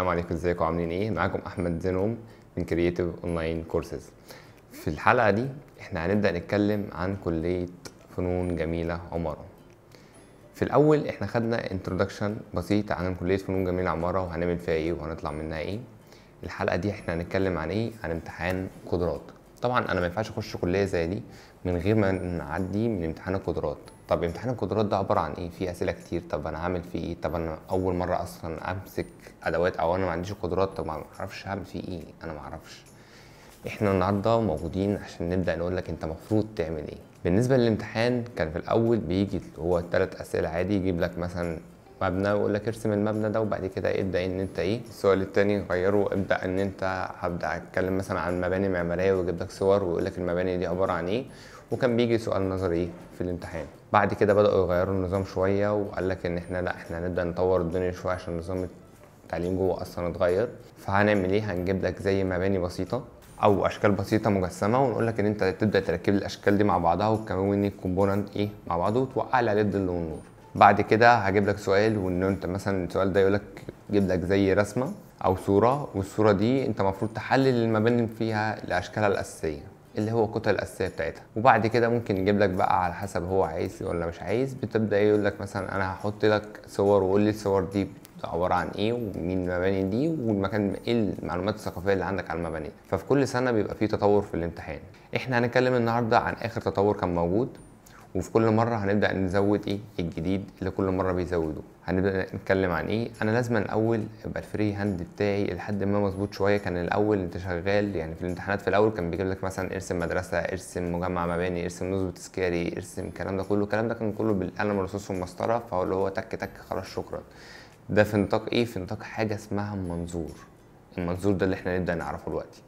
السلام عليكم ازيكم عاملين ايه معاكم احمد زينوم من كرييتيف اونلاين كورسز في الحلقه دي احنا هنبدا نتكلم عن كليه فنون جميله عماره في الاول احنا خدنا انترودكشن بسيط عن كليه فنون جميله عماره وهنعمل فيها ايه وهنطلع منها ايه الحلقه دي احنا هنتكلم عن ايه عن امتحان قدرات طبعا انا ما ينفعش اخش كليه زي دي من غير ما نعدي من امتحان القدرات طب امتحان القدرات ده عباره عن ايه في اسئله كتير طب انا هعمل فيه ايه طب انا اول مره اصلا امسك ادوات او انا ما عنديش قدرات طب ما اعرفش هعمل فيه ايه انا ما اعرفش احنا النهارده موجودين عشان نبدا نقول لك انت المفروض تعمل ايه بالنسبه للامتحان كان في الاول بيجي هو ثلاث اسئله عادي يجيب لك مثلا مبنى ويقول لك ارسم المبنى ده وبعد كده ابدا ان انت ايه السؤال التاني غيره ابدا ان انت هبدا اتكلم مثلا عن مباني معماريه ويجيب لك صور ويقول لك المباني دي عباره عن ايه وكان بيجي سؤال نظري في الامتحان بعد كده بداوا يغيروا النظام شويه وقال لك ان احنا لا احنا هنبدا نطور الدنيا شويه عشان نظام التعليم جوه اصلا اتغير فهنعمل ايه هنجيب لك زي مباني بسيطه او اشكال بسيطه مجسمه ونقول لك ان انت تبدا تركب الاشكال دي مع بعضها وتكون الكومبوننت ايه مع بعضه وتوقع لي ليد الظل والنور بعد كده هجيب لك سؤال وان انت مثلا السؤال ده يقول لك جيب لك زي رسمه او صوره والصوره دي انت المفروض تحلل المباني فيها لاشكالها الاساسيه اللي هو الكتل الاساسيه بتاعتها وبعد كده ممكن يجيب لك بقى على حسب هو عايز ولا مش عايز بتبدا يقول لك مثلا انا هحط لك صور وقول لي الصور دي عباره عن ايه ومين المباني دي والمكان ايه المعلومات الثقافيه اللي عندك على المباني ففي كل سنه بيبقى في تطور في الامتحان احنا هنتكلم النهارده عن اخر تطور كان موجود وفي كل مره هنبدا نزود ايه الجديد اللي كل مره بيزوده هنبدا نتكلم عن ايه انا لازم الاول ابقى الفري هاند بتاعي لحد ما مظبوط شويه كان الاول انت شغال يعني في الامتحانات في الاول كان بيجيب لك مثلا ارسم مدرسه ارسم مجمع مباني ارسم نصب تذكاري ارسم الكلام ده كله الكلام ده كان كله بالقلم والرصاص والمسطره فهو اللي هو تك تك خلاص شكرا ده في نطاق ايه في نطاق حاجه اسمها منظور المنظور ده اللي احنا نبدا نعرفه دلوقتي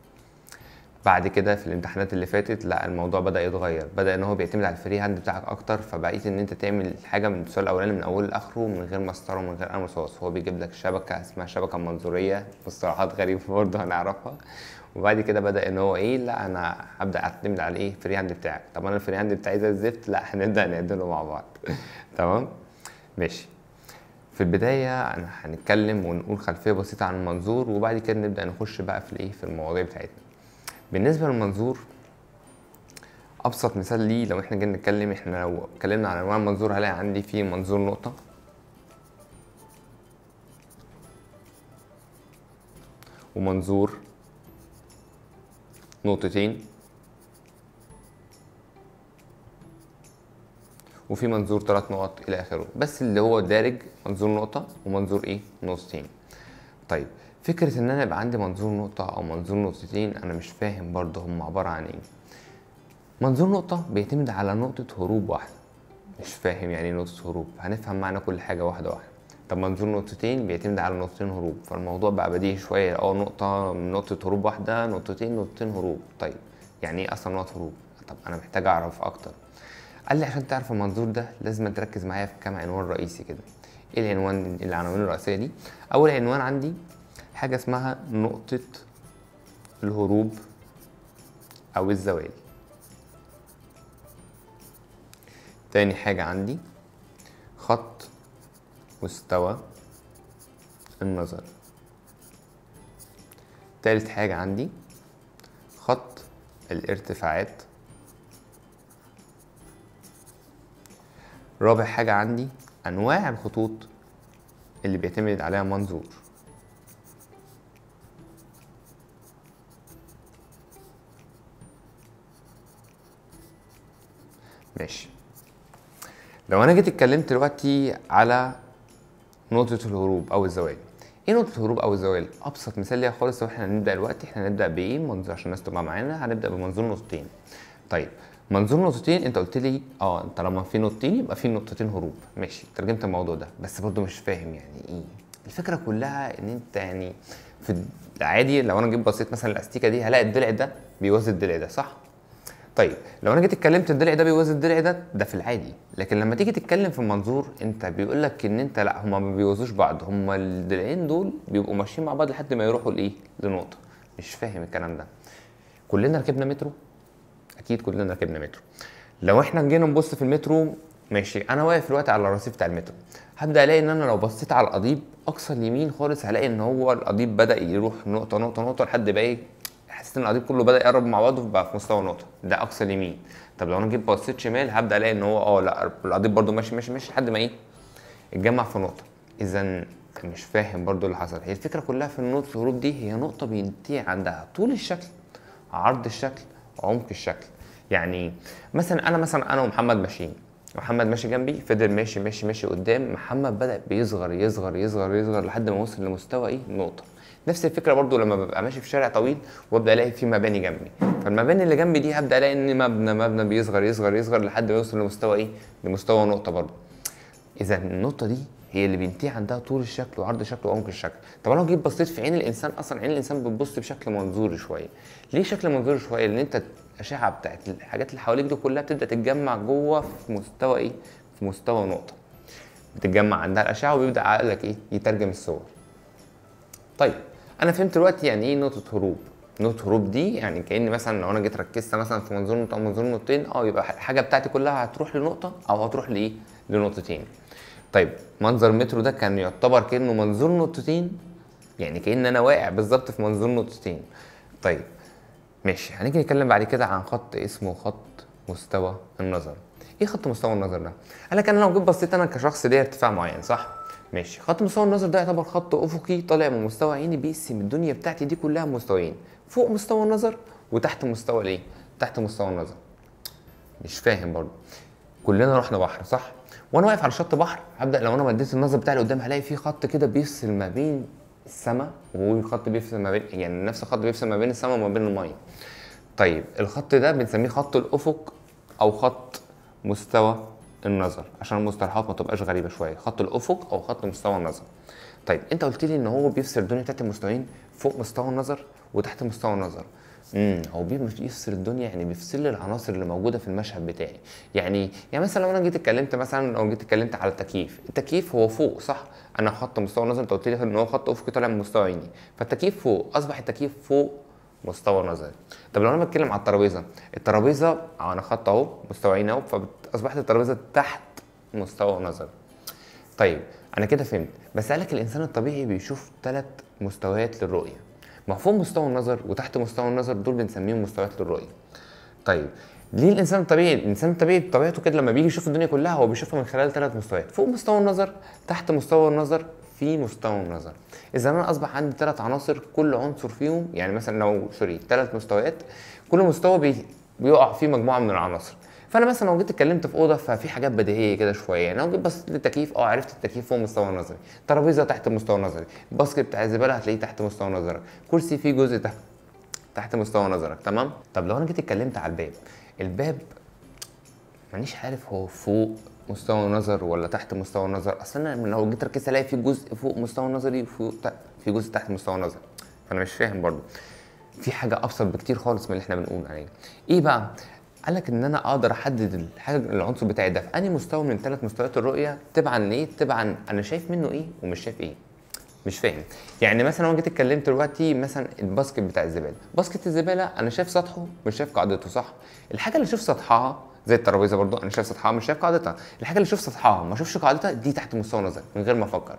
بعد كده في الامتحانات اللي فاتت لا الموضوع بدا يتغير بدا ان هو بيعتمد على الفري هاند بتاعك اكتر فبقيت ان انت تعمل حاجه من السؤال الاولاني من اوله لاخره من غير مسطره ومن غير قلم رصاص هو بيجيب لك شبكه اسمها شبكه منظوريه مصطلحات غريبه برضه هنعرفها وبعد كده بدا ان هو ايه لا انا هبدا اعتمد على ايه الفري هاند بتاعك طب انا الفري هاند بتاعي زي الزفت لا هنبدا نعدله مع بعض تمام ماشي في البداية هنتكلم ونقول خلفية بسيطة عن المنظور وبعد كده نبدأ نخش بقى في الإيه في المواضيع بتاعتنا بالنسبه للمنظور ابسط مثال ليه لو احنا جينا نتكلم احنا لو اتكلمنا عن انواع المنظور هلاقي عندي في منظور نقطه ومنظور نقطتين وفي منظور ثلاث نقط الى اخره بس اللي هو دارج منظور نقطه ومنظور ايه نقطتين طيب فكرة ان انا يبقى عندي منظور نقطة او منظور نقطتين انا مش فاهم برضه هم عبارة عن ايه منظور نقطة بيعتمد على نقطة هروب واحدة مش فاهم يعني ايه نقطة هروب هنفهم معنى كل حاجة واحدة واحدة طب منظور نقطتين بيعتمد على نقطتين هروب فالموضوع بقى بديهي شوية اه نقطة نقطة هروب واحدة نقطتين نقطتين هروب طيب يعني ايه اصلا نقطة هروب طب انا محتاج اعرف اكتر قال لي عشان تعرف المنظور ده لازم تركز معايا في كام عنوان رئيسي كده ايه العنوان العناوين الرئيسيه دي اول عنوان عندي حاجه اسمها نقطه الهروب او الزوال تاني حاجه عندي خط مستوى النظر تالت حاجه عندي خط الارتفاعات رابع حاجه عندي انواع الخطوط اللي بيعتمد عليها منظور ماشي لو انا جيت اتكلمت دلوقتي على نقطه الهروب او الزوال ايه نقطه الهروب او الزوال ابسط مثال ليها خالص لو احنا هنبدا دلوقتي احنا هنبدا بايه منظور عشان الناس تبقى معانا هنبدا بمنظور نقطتين طيب منظور نقطتين انت قلت لي اه انت لما في نقطتين يبقى في نقطتين هروب ماشي ترجمت الموضوع ده بس برضو مش فاهم يعني ايه الفكره كلها ان انت يعني في العادي لو انا جيت بصيت مثلا الاستيكه دي هلاقي الضلع ده بيوازي الضلع ده صح طيب لو انا جيت اتكلمت الدرع ده بيوزن الدرع ده ده في العادي لكن لما تيجي تتكلم في منظور انت بيقول لك ان انت لا هما ما بيوزوش بعض هما الدرعين دول بيبقوا ماشيين مع بعض لحد ما يروحوا لايه لنقطه مش فاهم الكلام ده كلنا ركبنا مترو اكيد كلنا ركبنا مترو لو احنا جينا نبص في المترو ماشي انا واقف دلوقتي على الرصيف بتاع المترو هبدا الاقي ان انا لو بصيت على القضيب اقصى اليمين خالص هلاقي ان هو القضيب بدا يروح نقطه نقطه نقطه لحد بقى تحس ان القضيب كله بدا يقرب مع بعضه فبقى في مستوى نقطه ده اقصى اليمين طب لو انا جيت بصيت شمال هبدا الاقي ان هو اه لا القضيب برده ماشي ماشي ماشي لحد ما ايه اتجمع في نقطه اذا مش فاهم برده اللي حصل هي الفكره كلها في النقط الهروب دي هي نقطه بينتهي عندها طول الشكل عرض الشكل عمق الشكل يعني مثلا انا مثلا انا ومحمد ماشيين محمد ماشي جنبي فضل ماشي ماشي ماشي قدام محمد بدا بيصغر يصغر يصغر, يصغر لحد ما وصل لمستوى ايه نقطه نفس الفكره برضو لما ببقى ماشي في شارع طويل وابدا الاقي في مباني جنبي فالمباني اللي جنبي دي هبدا الاقي ان مبنى مبنى بيصغر يصغر يصغر لحد ما يوصل لمستوى ايه لمستوى نقطه برضو اذا النقطه دي هي اللي بينتهي عندها طول الشكل وعرض الشكل وعمق الشكل طب انا لو جيت بصيت في عين الانسان اصلا عين الانسان بتبص بشكل منظوري شويه ليه شكل منظوري شويه لان انت الاشعه بتاعت الحاجات اللي حواليك دي كلها بتبدا تتجمع جوه في مستوى ايه في مستوى نقطه بتتجمع عندها الاشعه وبيبدا عقلك ايه يترجم الصور طيب انا فهمت دلوقتي يعني ايه نقطه هروب نقطه هروب دي يعني كان مثلا لو انا جيت ركزت مثلا في منظور نقطه او منظور نقطتين اه يبقى الحاجه بتاعتي كلها هتروح لنقطه او هتروح لايه لنقطتين طيب منظر مترو ده كان يعتبر كانه منظور نقطتين يعني كان انا واقع بالظبط في منظور نقطتين طيب ماشي هنيجي نتكلم بعد كده عن خط اسمه خط مستوى النظر ايه خط مستوى النظر ده قال لك انا لو جيت بصيت انا كشخص ليا ارتفاع معين صح ماشي خط مستوى النظر ده يعتبر خط افقي طالع من مستوى عيني بيقسم الدنيا بتاعتي دي كلها مستويين فوق مستوى النظر وتحت مستوى الايه تحت مستوى النظر مش فاهم برضه كلنا رحنا بحر صح وانا واقف على شط بحر هبدا لو انا مديت النظر بتاعي لقدام هلاقي في خط كده بيفصل ما بين السماء وخط بيفصل ما بين يعني نفس الخط بيفصل ما بين السماء وما بين الميه طيب الخط ده بنسميه خط الافق او خط مستوى النظر عشان المصطلحات ما تبقاش غريبه شويه خط الافق او خط مستوى النظر طيب انت قلت لي ان هو بيفصل الدنيا تحت المستويين فوق مستوى النظر وتحت مستوى النظر امم هو بيفصل الدنيا يعني بيفصل العناصر اللي موجوده في المشهد بتاعي يعني يعني مثلا لو انا جيت اتكلمت مثلا لو جيت اتكلمت على التكييف التكييف هو فوق صح انا خط مستوى النظر انت قلت لي ان هو خط افقي طالع من مستوى عيني فالتكييف فوق اصبح التكييف فوق مستوى نظري طب لو انا بتكلم على الترابيزه الترابيزه انا خط اهو مستوى عيني اهو اصبحت الترابيزه تحت مستوى نظر طيب انا كده فهمت بس قالك الانسان الطبيعي بيشوف ثلاث مستويات للرؤيه مفهوم مستوى النظر وتحت مستوى النظر دول بنسميهم مستويات للرؤيه طيب ليه الانسان الطبيعي الانسان الطبيعي بطبيعته كده لما بيجي يشوف الدنيا كلها هو بيشوفها من خلال ثلاث مستويات فوق مستوى النظر تحت مستوى النظر في مستوى النظر اذا انا اصبح عندي ثلاث عناصر كل عنصر فيهم يعني مثلا لو سوري ثلاث مستويات كل مستوى بي بيقع فيه مجموعه من العناصر فانا مثلا لو جيت اتكلمت في اوضه ففي حاجات بديهيه كده شويه يعني لو جيت بصيت للتكييف اه عرفت التكييف فوق مستوى نظري ترابيزه تحت مستوى نظري الباسكت بتاع الزباله هتلاقيه تحت مستوى نظرك كرسي فيه جزء تحت تحت مستوى نظرك تمام طب لو انا جيت اتكلمت على الباب الباب مانيش عارف هو فوق مستوى نظر ولا تحت مستوى نظر اصل انا لو جيت ركزت الاقي في جزء فوق مستوى نظري وفوق في جزء تحت مستوى نظري فانا مش فاهم برضو في حاجه ابسط بكتير خالص من اللي احنا بنقول عليه ايه بقى قال لك ان انا اقدر احدد الحاجه العنصر بتاعي ده في انهي مستوى من ثلاث مستويات الرؤيه تبعا ليه تبعا انا شايف منه ايه ومش شايف ايه مش فاهم يعني مثلا لو جيت اتكلمت دلوقتي مثلا الباسكت بتاع الزباله باسكت الزباله انا شايف سطحه مش شايف قاعدته صح الحاجه اللي اشوف سطحها زي الترابيزه برضو انا شايف سطحها مش شايف قاعدتها الحاجه اللي اشوف سطحها ما اشوفش قاعدتها دي تحت مستوى نظري من غير ما افكر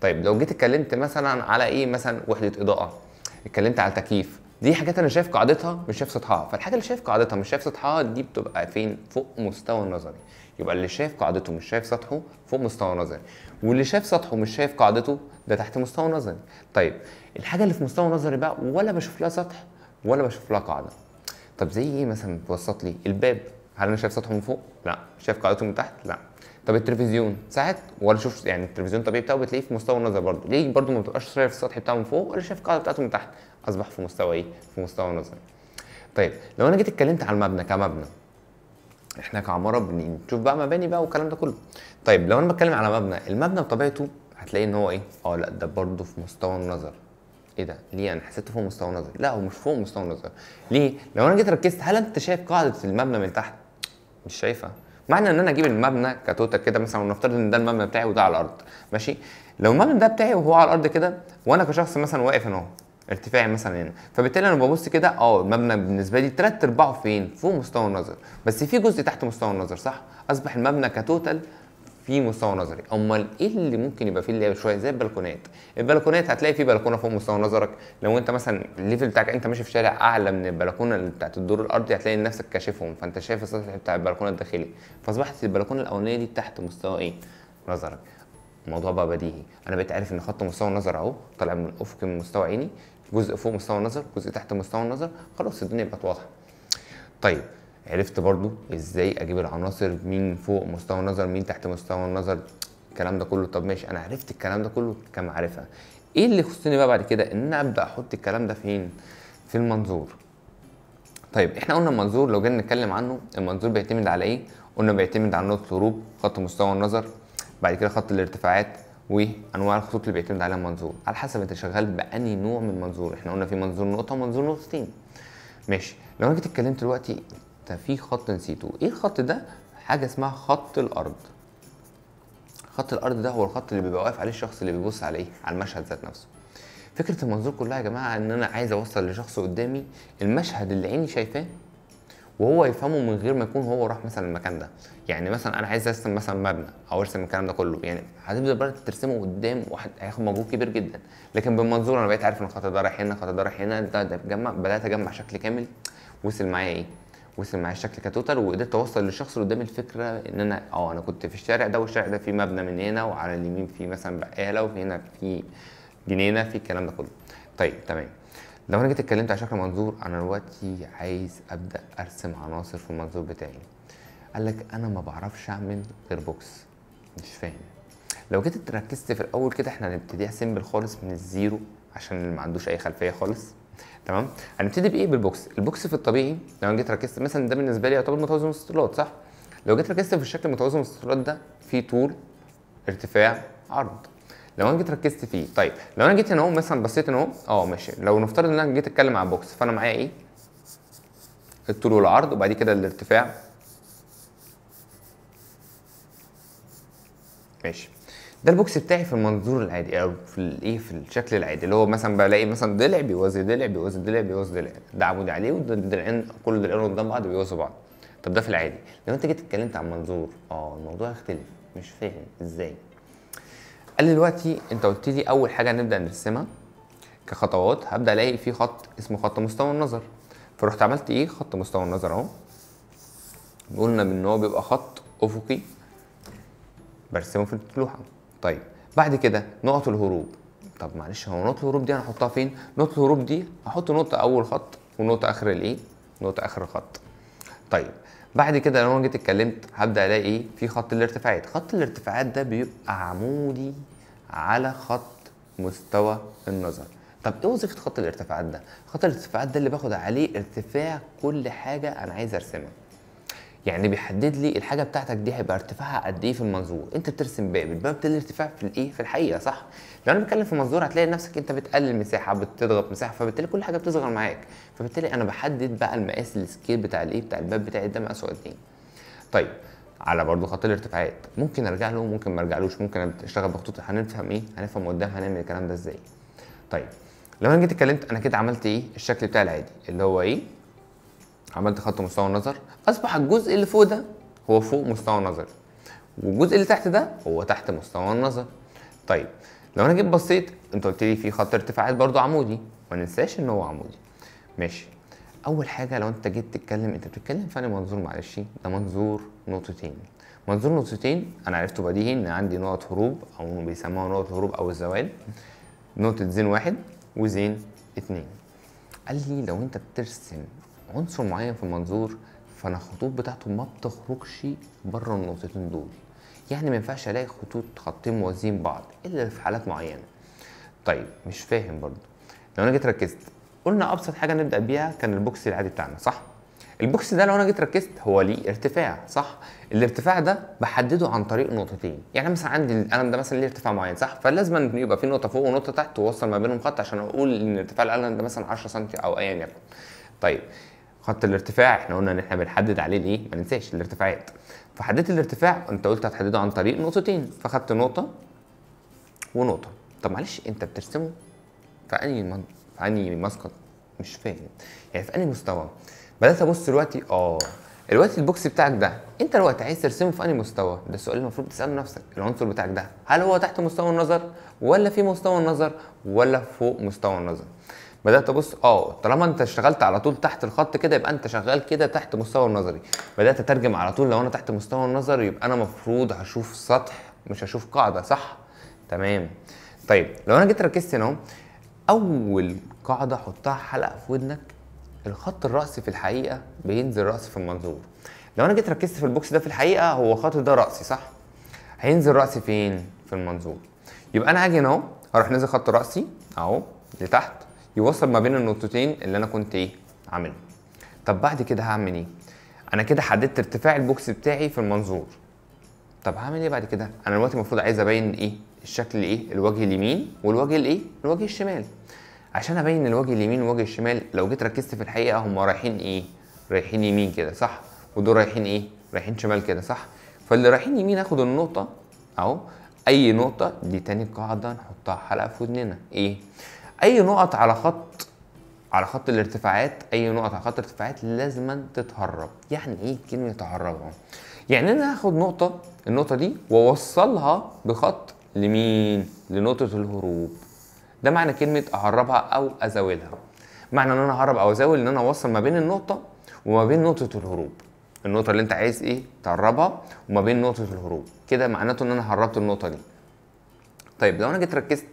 طيب لو جيت اتكلمت مثلا على ايه مثلا وحده اضاءه اتكلمت على تكييف دي حاجات انا شايف قاعدتها مش شايف سطحها فالحاجه اللي شايف قاعدتها مش شايف سطحها دي بتبقى فين فوق مستوى النظري يبقى اللي شايف قاعدته مش شايف سطحه فوق مستوى نظري واللي شايف سطحه مش شايف قاعدته ده تحت مستوى نظري طيب الحاجه اللي في مستوى نظري بقى ولا بشوف لها سطح ولا بشوف لها قاعده طب زي ايه مثلا بتوسط لي الباب هل انا شايف سطحه من فوق لا شايف قاعدته من تحت لا طب التلفزيون ساعات ولا شوف يعني التلفزيون الطبيعي بتاعه بتلاقيه في مستوى النظر برضه ليه برضه ما بتبقاش شايف السطح بتاعه من فوق ولا شايف القاعده بتاعته من تحت اصبح في مستوى ايه؟ في مستوى نظري. طيب لو انا جيت اتكلمت على المبنى كمبنى احنا كعماره بنشوف بقى مباني بقى والكلام ده كله. طيب لو انا بتكلم على مبنى، المبنى بطبيعته هتلاقي ان هو ايه؟ اه لا ده برضه في مستوى النظر. ايه ده؟ ليه انا حسيته فوق مستوى النظر؟ لا هو مش فوق مستوى النظر. ليه؟ لو انا جيت ركزت هل انت شايف قاعده المبنى من تحت؟ مش شايفها. معنى ان انا اجيب المبنى كتوتال كده مثلا ونفترض ان ده المبنى بتاعي وده على الارض ماشي لو المبنى ده بتاعي وهو على الارض كده وانا كشخص مثلا واقف هنا ارتفاعي مثلا هنا فبالتالي انا ببص كده اه المبنى بالنسبه لي ثلاث ارباعه فين فوق مستوى النظر بس في جزء تحت مستوى النظر صح اصبح المبنى كتوتال في مستوى نظري امال ايه اللي ممكن يبقى فيه اللي شويه زي البلكونات البلكونات هتلاقي في بلكونه فوق مستوى نظرك لو انت مثلا الليفل بتاعك انت ماشي في شارع اعلى من البلكونه اللي بتاعت الدور الارضي هتلاقي نفسك كاشفهم فانت شايف السطح بتاع البلكونه الداخلي فاصبحت البلكونه الاولانيه دي تحت مستوى ايه نظرك الموضوع بقى بديهي انا بقيت عارف ان خط مستوى النظر اهو طالع من افق من مستوى عيني جزء فوق مستوى النظر جزء تحت مستوى النظر خلاص الدنيا بقت واضحه طيب عرفت برضو ازاي اجيب العناصر مين فوق مستوى النظر مين تحت مستوى النظر الكلام ده كله طب ماشي انا عرفت الكلام ده كله كمعرفه ايه اللي يخصني بقى بعد كده ان انا ابدا احط الكلام ده فين في المنظور طيب احنا قلنا المنظور لو جينا نتكلم عنه المنظور بيعتمد على ايه قلنا بيعتمد على نقطه الهروب خط مستوى النظر بعد كده خط الارتفاعات وانواع الخطوط اللي بيعتمد عليها المنظور على حسب انت شغال باني نوع من المنظور احنا قلنا في منظور نقطه ومنظور نقطتين ماشي لو انا جيت اتكلمت دلوقتي انت في خط نسيته ايه الخط ده حاجه اسمها خط الارض خط الارض ده هو الخط اللي بيبقى واقف عليه الشخص اللي بيبص عليه على المشهد ذات نفسه فكره المنظور كلها يا جماعه ان انا عايز اوصل لشخص قدامي المشهد اللي عيني شايفاه وهو يفهمه من غير ما يكون هو راح مثلا المكان ده يعني مثلا انا عايز ارسم مثلا مبنى او ارسم الكلام ده كله يعني هتفضل بقى ترسمه قدام واحد هياخد مجهود كبير جدا لكن بالمنظور انا بقيت عارف ان الخط ده رايح هنا الخط ده رايح هنا ده ده بجمع بدات اجمع شكل كامل وصل معايا ايه وصل معايا الشكل كتوتال وقدرت اوصل للشخص اللي قدامي الفكره ان انا اه انا كنت في الشارع ده والشارع ده فيه مبنى من هنا وعلى اليمين فيه مثلا بقاله وفي هنا فيه جنينه في الكلام ده كله طيب تمام لو انا جيت اتكلمت على شكل منظور انا دلوقتي عايز ابدا ارسم عناصر في المنظور بتاعي قال لك انا ما بعرفش اعمل غير بوكس مش فاهم لو جيت ركزت في الاول كده احنا هنبتديها سيمبل خالص من الزيرو عشان اللي ما عندوش اي خلفيه خالص تمام هنبتدي بايه بالبوكس البوكس في الطبيعي لو انا جيت ركزت مثلا ده بالنسبه لي يعتبر متوازن مستطيلات صح لو جيت ركزت في الشكل المتوازن مستطيلات ده في طول ارتفاع عرض لو انا جيت ركزت فيه طيب لو انا جيت هنا اهو مثلا بصيت هنا اهو اه ماشي لو نفترض ان انا جيت اتكلم على بوكس فانا معايا ايه الطول والعرض وبعد كده الارتفاع ماشي ده البوكس بتاعي في المنظور العادي او في الايه في الشكل العادي اللي هو مثلا بلاقي مثلا ضلع بيوازي ضلع بيوازي ضلع بيوازي ضلع ده عمودي عليه والضلعين كل ضلعين قدام بعض بيوازوا بعض طب ده في العادي لو انت جيت اتكلمت عن منظور اه الموضوع يختلف مش فاهم ازاي قال لي دلوقتي انت قلت لي اول حاجه نبدا نرسمها كخطوات هبدا الاقي في خط اسمه خط مستوى النظر فرحت عملت ايه خط مستوى النظر اهو قلنا ان هو بيبقى خط افقي برسمه في اللوحه طيب بعد كده نقط الهروب طب معلش هو نقط الهروب دي انا فين نقط الهروب دي هحط نقطه اول خط ونقطه اخر الايه نقطه اخر الخط طيب بعد كده لو انا جيت اتكلمت هبدا الاقي ايه في خط الارتفاعات خط الارتفاعات ده بيبقى عمودي على خط مستوى النظر طب ايه وظيفه خط الارتفاعات ده خط الارتفاعات ده اللي باخد عليه ارتفاع كل حاجه انا عايز ارسمها يعني بيحدد لي الحاجه بتاعتك دي هيبقى ارتفاعها قد ايه في المنظور انت بترسم باب الباب ده الارتفاع في الايه في الحقيقه صح لو انا بتكلم في منظور هتلاقي نفسك انت بتقلل مساحه بتضغط مساحه فبالتالي كل حاجه بتصغر معاك فبالتالي انا بحدد بقى المقاس السكيل بتاع الايه بتاع الباب بتاعي ده مقاسه قد ايه طيب على برضه خط الارتفاعات ممكن ارجع له ممكن ما ارجعلوش ممكن اشتغل بخطوط هنفهم ايه هنفهم قدام هنعمل الكلام ده ازاي طيب لو انا جيت اتكلمت انا كده عملت ايه الشكل بتاع العادي اللي هو ايه عملت خط مستوى النظر اصبح الجزء اللي فوق ده هو فوق مستوى النظر والجزء اللي تحت ده هو تحت مستوى النظر طيب لو انا جيت بصيت انت قلت لي في خط ارتفاعات برضه عمودي ما ننساش ان هو عمودي ماشي اول حاجه لو انت جيت تتكلم انت بتتكلم في منظور معلش ده منظور نقطتين منظور نقطتين انا عرفته بديهي ان عندي نقط هروب او بيسموها نقط هروب او الزوال نقطه زين واحد وزين اتنين قال لي لو انت بترسم عنصر معين في المنظور فانا الخطوط بتاعته ما بتخرجش بره النقطتين دول يعني ما ينفعش الاقي خطوط خطين موازيين بعض الا في حالات معينه طيب مش فاهم برضو لو انا جيت ركزت قلنا ابسط حاجه نبدا بيها كان البوكس العادي بتاعنا صح البوكس ده لو انا جيت ركزت هو ليه ارتفاع صح الارتفاع ده بحدده عن طريق نقطتين يعني مثلا عندي القلم ده مثلا ليه ارتفاع معين صح فلازم يبقى في نقطه فوق ونقطه تحت ووصل ما بينهم خط عشان اقول ان ارتفاع القلم ده مثلا 10 سم او ايا يكن طيب خط الارتفاع احنا قلنا ان احنا بنحدد عليه الايه ما ننساش الارتفاعات فحددت الارتفاع انت قلت هتحدده عن طريق نقطتين فخدت نقطه ونقطه طب معلش انت بترسمه في انهي من... في انهي مسقط مش فاهم يعني في انهي مستوى بدات ابص دلوقتي اه دلوقتي البوكس بتاعك ده انت دلوقتي عايز ترسمه في انهي مستوى ده السؤال المفروض تساله نفسك العنصر بتاعك ده هل هو تحت مستوى النظر ولا في مستوى النظر ولا فوق مستوى النظر بدات ابص اه طالما انت اشتغلت على طول تحت الخط كده يبقى انت شغال كده تحت مستوى النظري بدات اترجم على طول لو انا تحت مستوى النظري يبقى انا مفروض هشوف سطح مش هشوف قاعده صح تمام طيب لو انا جيت ركزت هنا اول قاعده حطها حلقه في ودنك الخط الرأسي في الحقيقه بينزل رأسي في المنظور لو انا جيت ركزت في البوكس ده في الحقيقه هو الخط ده رأسي صح هينزل رأسي فين في المنظور يبقى انا هاجي هنا اهو هروح نازل خط رأسي اهو لتحت يوصل ما بين النقطتين اللي انا كنت ايه عامله طب بعد كده هعمل ايه انا كده حددت ارتفاع البوكس بتاعي في المنظور طب هعمل ايه بعد كده انا دلوقتي المفروض عايز ابين ايه الشكل ايه الوجه اليمين والوجه الايه الوجه الشمال عشان ابين الوجه اليمين والوجه الشمال لو جيت ركزت في الحقيقه هم رايحين ايه رايحين يمين كده صح ودول رايحين ايه رايحين شمال كده صح فاللي رايحين يمين اخد النقطه اهو اي نقطه دي تاني قاعده نحطها حلقه في ودننا ايه اي نقط على خط على خط الارتفاعات اي نقط على خط الارتفاعات لازما تتهرب يعني ايه كلمه تهرب يعني انا هاخد نقطه النقطه دي واوصلها بخط لمين لنقطه الهروب ده معنى كلمه اهربها او ازاولها معنى ان انا اهرب او ازاول ان انا اوصل ما بين النقطه وما بين نقطه الهروب النقطه اللي انت عايز ايه تهربها وما بين نقطه الهروب كده معناته ان انا هربت النقطه دي طيب لو انا جيت ركزت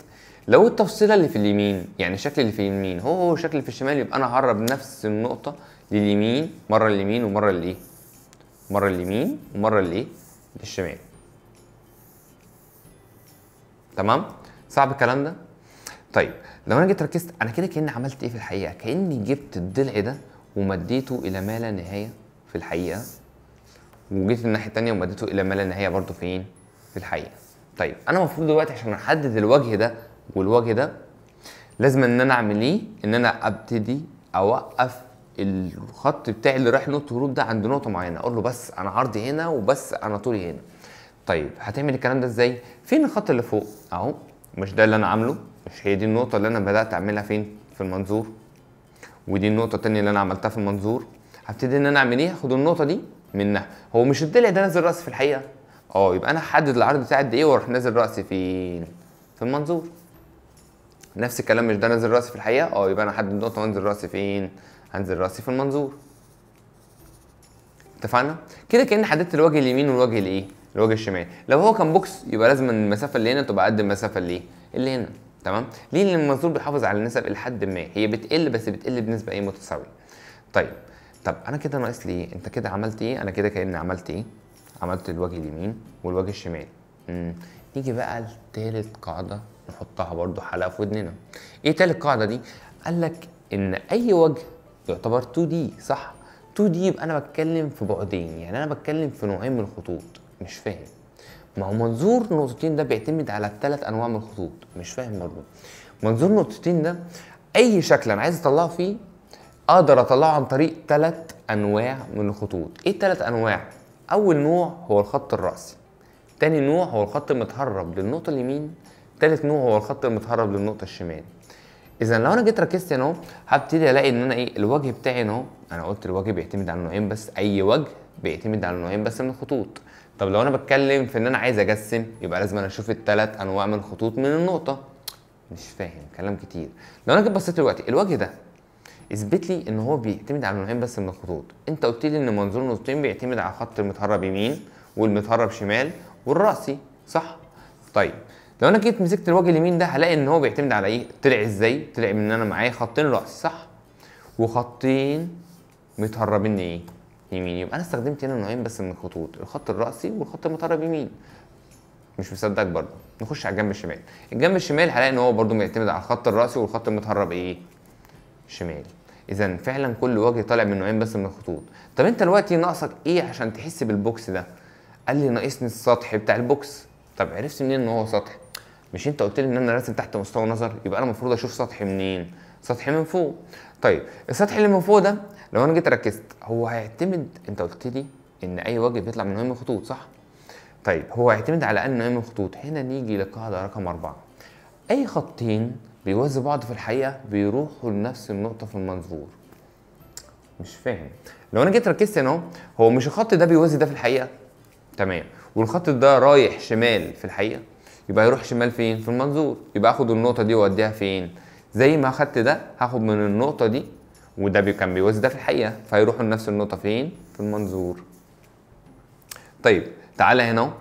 لو التفصيله اللي في اليمين يعني الشكل اللي في اليمين هو هو الشكل اللي في الشمال يبقى انا هقرب نفس النقطه لليمين مره لليمين ومره لايه مره لليمين ومره لايه للشمال تمام صعب الكلام ده طيب لو انا جيت ركزت انا كده كاني عملت ايه في الحقيقه كاني جبت الضلع ده ومديته الى ما لا نهايه في الحقيقه وجيت الناحيه الثانيه ومديته الى ما لا نهايه برده فين في الحقيقه طيب انا المفروض دلوقتي عشان احدد الوجه ده والوجه ده لازم ان انا اعمل ايه ان انا ابتدي اوقف الخط بتاعي اللي رايح نقطه هروب ده عند نقطه معينه اقول له بس انا عرضي هنا وبس انا طولي هنا طيب هتعمل الكلام ده ازاي فين الخط اللي فوق اهو مش ده اللي انا عامله مش هي دي النقطه اللي انا بدات اعملها فين في المنظور ودي النقطه الثانيه اللي انا عملتها في المنظور هبتدي ان انا اعمل ايه هاخد النقطه دي منها هو مش الضلع ده نازل راسي في الحقيقه اه يبقى انا هحدد العرض بتاعي قد ايه واروح نازل راسي فين في المنظور نفس الكلام مش ده نزل راسي في الحقيقه اه يبقى انا هحدد نقطه وانزل راسي فين هنزل راسي في المنظور اتفقنا كده كان حددت الوجه اليمين والوجه الايه الوجه الشمال لو هو كان بوكس يبقى لازم المسافه اللي هنا تبقى قد المسافه اللي اللي هنا تمام ليه لان المنظور بيحافظ على النسب الى حد ما هي بتقل بس بتقل بنسبه ايه متساويه طيب طب انا كده ناقص لي ايه انت كده عملت ايه انا كده كاني عملت ايه عملت الوجه اليمين والوجه الشمال امم نيجي بقى لثالث قاعده نحطها برضو حلقه في ودننا ايه تالت قاعده دي قال لك ان اي وجه يعتبر 2 دي صح 2 دي يبقى انا بتكلم في بعدين يعني انا بتكلم في نوعين من الخطوط مش فاهم ما هو منظور نقطتين ده بيعتمد على الثلاث انواع من الخطوط مش فاهم برضه منظور نقطتين ده اي شكل انا عايز اطلعه فيه اقدر اطلعه عن طريق ثلاث انواع من الخطوط ايه الثلاث انواع اول نوع هو الخط الراسي تاني نوع هو الخط المتهرب للنقطه اليمين ثالث نوع هو الخط المتهرب للنقطه الشمال اذا لو انا جيت ركزت هنا هبتدي الاقي ان انا ايه الوجه بتاعي هنا انا قلت الوجه بيعتمد على نوعين بس اي وجه بيعتمد على نوعين بس من الخطوط طب لو انا بتكلم في ان انا عايز اجسم يبقى لازم انا اشوف الثلاث انواع من الخطوط من النقطه مش فاهم كلام كتير لو انا جيت بصيت دلوقتي الوجه ده اثبت لي ان هو بيعتمد على نوعين بس من الخطوط انت قلت لي ان منظور النقطتين بيعتمد على خط المتهرب يمين والمتهرب شمال والراسي صح طيب لو انا جيت مسكت الوجه اليمين ده هلاقي ان هو بيعتمد على ايه طلع ازاي طلع من ان انا معايا خطين راسي صح وخطين متهربين ايه يمين يبقى انا استخدمت هنا نوعين بس من الخطوط الخط الراسي والخط المتهرب يمين مش مصدق برضه نخش على الجنب الشمال الجنب الشمال هلاقي ان هو برضه بيعتمد على الخط الراسي والخط المتهرب ايه شمال اذا فعلا كل وجه طالع من نوعين بس من الخطوط طب انت دلوقتي ناقصك ايه عشان تحس بالبوكس ده قال لي ناقصني السطح بتاع البوكس طب عرفت منين ان هو سطح مش انت قلت لي ان انا راسم تحت مستوى نظر يبقى انا المفروض اشوف سطحي منين سطحي من فوق طيب السطح اللي من فوق ده لو انا جيت ركزت هو هيعتمد انت قلت لي ان اي وجه بيطلع من نوعين من الخطوط صح طيب هو هيعتمد على ان نوعين من الخطوط هنا نيجي للقاعده رقم أربعة اي خطين بيوازي بعض في الحقيقه بيروحوا لنفس النقطه في المنظور مش فاهم لو انا جيت ركزت هنا هو مش الخط ده بيوازي ده في الحقيقه تمام والخط ده رايح شمال في الحقيقه يبقى يروح شمال فين في المنظور يبقى اخد النقطه دي واوديها فين زي ما اخدت ده هاخد من النقطه دي وده بي كان بيوازي ده في الحقيقه فيروحوا لنفس النقطه فين في المنظور طيب تعالى هنا اهو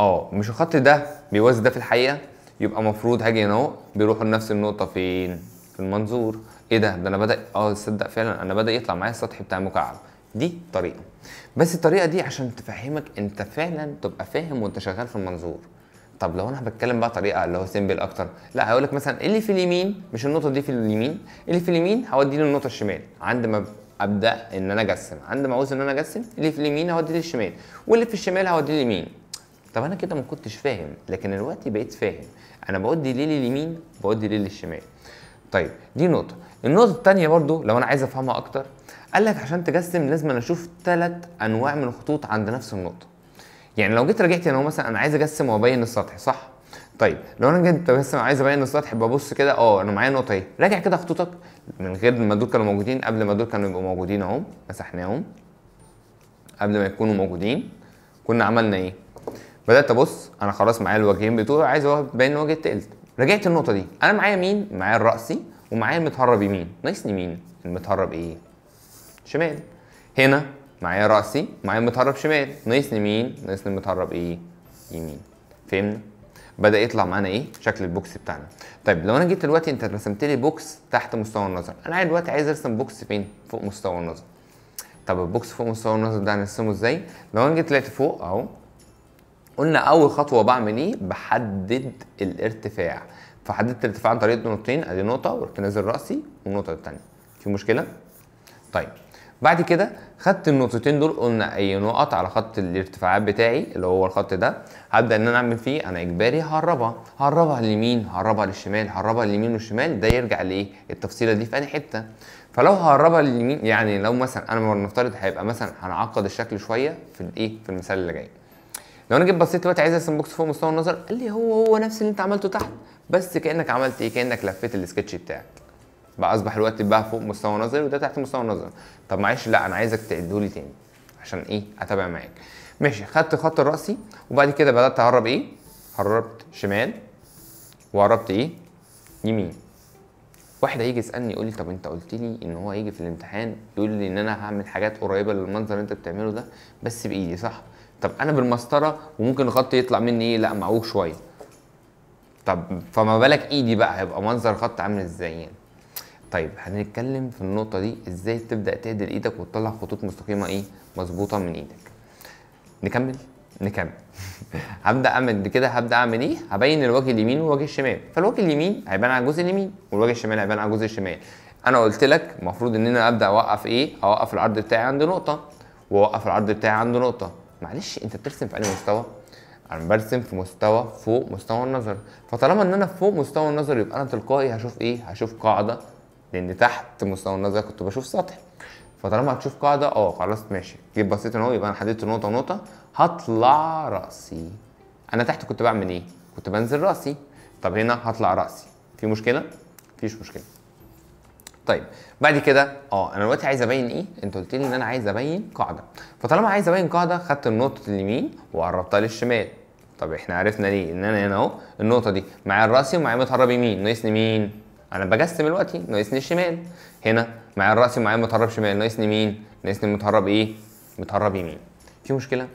اه مش الخط ده بيوازي ده في الحقيقه يبقى المفروض هاجي هنا اهو بيروحوا لنفس النقطه فين في المنظور ايه ده ده انا بدا اه تصدق فعلا انا بدا يطلع معايا السطح بتاع المكعب دي طريقه بس الطريقه دي عشان تفهمك انت فعلا تبقى فاهم وانت شغال في المنظور طب لو انا بتكلم بقى طريقه اللي هو سيمبل اكتر لا هقول لك مثلا إيه اللي في اليمين مش النقطه دي في اليمين إيه اللي في اليمين هوديه للنقطه الشمال عند ما ابدا ان انا اجسم ما عاوز ان انا اجسم اللي في اليمين هوديه للشمال واللي في الشمال هوديه لليمين طب انا كده ما كنتش فاهم لكن دلوقتي بقيت فاهم انا بودي ليه لليمين بودي ليه للشمال طيب دي نقطه النقطه الثانيه برضو لو انا عايز افهمها اكتر قال لك عشان تجسم لازم انا اشوف ثلاث انواع من الخطوط عند نفس النقطه يعني لو جيت رجعت هنا مثلا انا عايز اجسم وابين السطح صح طيب لو انا جيت بس عايز ابين السطح ببص كده اه انا معايا نقطه ايه راجع كده خطوطك من غير ما دول كانوا موجودين قبل ما دول كانوا يبقوا موجودين اهو مسحناهم قبل ما يكونوا موجودين كنا عملنا ايه بدات ابص انا خلاص معايا الوجهين بتوعي عايز ابين وجه التالت رجعت النقطه دي انا معايا مين معايا الراسي ومعايا المتهرب يمين ناقصني مين المتهرب ايه شمال هنا معايا راسي معايا المتهرب شمال ناقصني مين ناقصني المتهرب ايه يمين فهمنا بدا يطلع معانا ايه شكل البوكس بتاعنا طيب لو انا جيت دلوقتي انت رسمت لي بوكس تحت مستوى النظر انا عايز دلوقتي عايز ارسم بوكس فين فوق مستوى النظر طب البوكس فوق مستوى النظر ده هنرسمه ازاي لو انا جيت طلعت فوق اهو قلنا اول خطوه بعمل ايه بحدد الارتفاع فحددت الارتفاع عن طريق نقطتين ادي نقطه ورحت نازل راسي والنقطه الثانيه في مشكله طيب بعد كده خدت النقطتين دول قلنا اي نقط على خط الارتفاعات بتاعي اللي هو الخط ده هبدا ان انا اعمل فيه انا اجباري هقربها هقربها لليمين هقربها للشمال هقربها لليمين والشمال ده يرجع لايه التفصيله دي في اي حته فلو هقربها لليمين يعني لو مثلا انا نفترض هيبقى مثلا هنعقد الشكل شويه في الايه في المثال اللي جاي لو انا جيت بصيت دلوقتي عايز ارسم بوكس فوق مستوى النظر قال لي هو هو نفس اللي انت عملته تحت بس كانك عملت ايه كانك لفيت السكتش بتاعك بقى اصبح الوقت بقى فوق مستوى نظري وده تحت مستوى نظري طب معلش لا انا عايزك تعده لي تاني عشان ايه اتابع معاك ماشي خدت خط الراسي وبعد كده بدات اهرب ايه هربت شمال وهربت ايه يمين واحد هيجي يسالني يقول لي طب انت قلت لي ان هو هيجي في الامتحان يقول لي ان انا هعمل حاجات قريبه للمنظر اللي انت بتعمله ده بس بايدي صح طب انا بالمسطره وممكن الخط يطلع مني ايه لا معوق شويه طب فما بالك ايدي بقى هيبقى منظر خط عامل ازاي يعني طيب هنتكلم في النقطه دي ازاي تبدا تعدل ايدك وتطلع خطوط مستقيمه ايه مظبوطه من ايدك نكمل نكمل هبدا اعمل كده هبدا اعمل ايه هبين الوجه اليمين والوجه الشمال فالوجه اليمين هيبان على الجزء اليمين والوجه الشمال هيبان على الجزء الشمال انا قلت لك المفروض ان انا ابدا اوقف ايه اوقف العرض بتاعي عند نقطه واوقف العرض بتاعي عند نقطه معلش انت بترسم في اي مستوى انا برسم في مستوى فوق مستوى النظر فطالما ان انا فوق مستوى النظر يبقى انا تلقائي هشوف ايه هشوف قاعده لان تحت مستوى النظر كنت بشوف سطح فطالما هتشوف قاعده اه خلاص ماشي جيت بصيت اهو يبقى انا حددت نقطه ونقطه هطلع راسي انا تحت كنت بعمل ايه كنت بنزل راسي طب هنا هطلع راسي في مشكله مفيش مشكله طيب بعد كده اه انا دلوقتي عايز ابين ايه انت قلت لي ان انا عايز ابين قاعده فطالما عايز ابين قاعده خدت النقطه اليمين وقربتها للشمال طب احنا عرفنا ليه ان انا هنا اهو النقطه دي معايا الراسي ومعايا متهرب يمين ناقصني مين انا بجسم الوقت ناقصني الشمال هنا معايا الراس ومعايا المتهرب شمال ناقصني مين ناقصني المتهرب ايه متهرب يمين في مشكله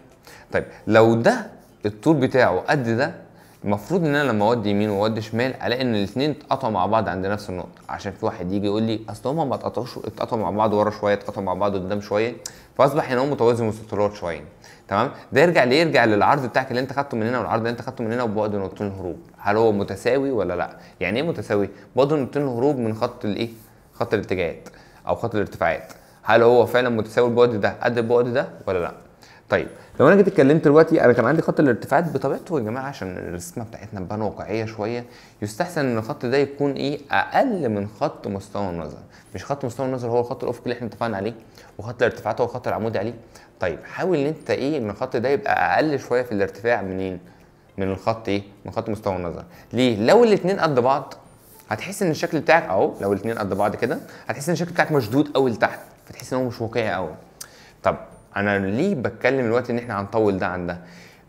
طيب لو ده الطول بتاعه قد ده المفروض ان انا لما اودي يمين واودي شمال الاقي ان الاثنين اتقطعوا مع بعض عند نفس النقطه عشان في واحد يجي يقول لي اصل هما ما اتقطعوش اتقطعوا مع بعض ورا شويه اتقطعوا مع بعض قدام شويه فاصبح هنا هو متوازي مستطيلات شويه تمام ده يرجع ليه يرجع للعرض بتاعك اللي انت خدته من هنا والعرض اللي انت خدته من هنا وبعد نقطتين هروب هل هو متساوي ولا لا يعني ايه متساوي بعد نقطتين هروب من خط الايه خط الاتجاهات او خط الارتفاعات هل هو فعلا متساوي البعد ده قد البعد ده ولا لا طيب لو انا جيت اتكلمت دلوقتي انا كان عندي خط الارتفاعات بطبيعته يا جماعه عشان الرسمه بتاعتنا تبان واقعيه شويه يستحسن ان الخط ده يكون ايه اقل من خط مستوى النظر مش خط مستوى النظر هو الخط الافقي اللي احنا اتفقنا عليه وخط الارتفاعات هو الخط العمودي عليه طيب حاول ان انت ايه ان الخط ده يبقى اقل شويه في الارتفاع منين من الخط ايه من خط مستوى النظر ليه لو الاثنين قد بعض هتحس ان الشكل بتاعك اهو لو الاثنين قد بعض كده هتحس ان الشكل بتاعك مشدود قوي لتحت فتحس ان هو مش واقعي قوي انا ليه بتكلم دلوقتي ان احنا هنطول ده عن ده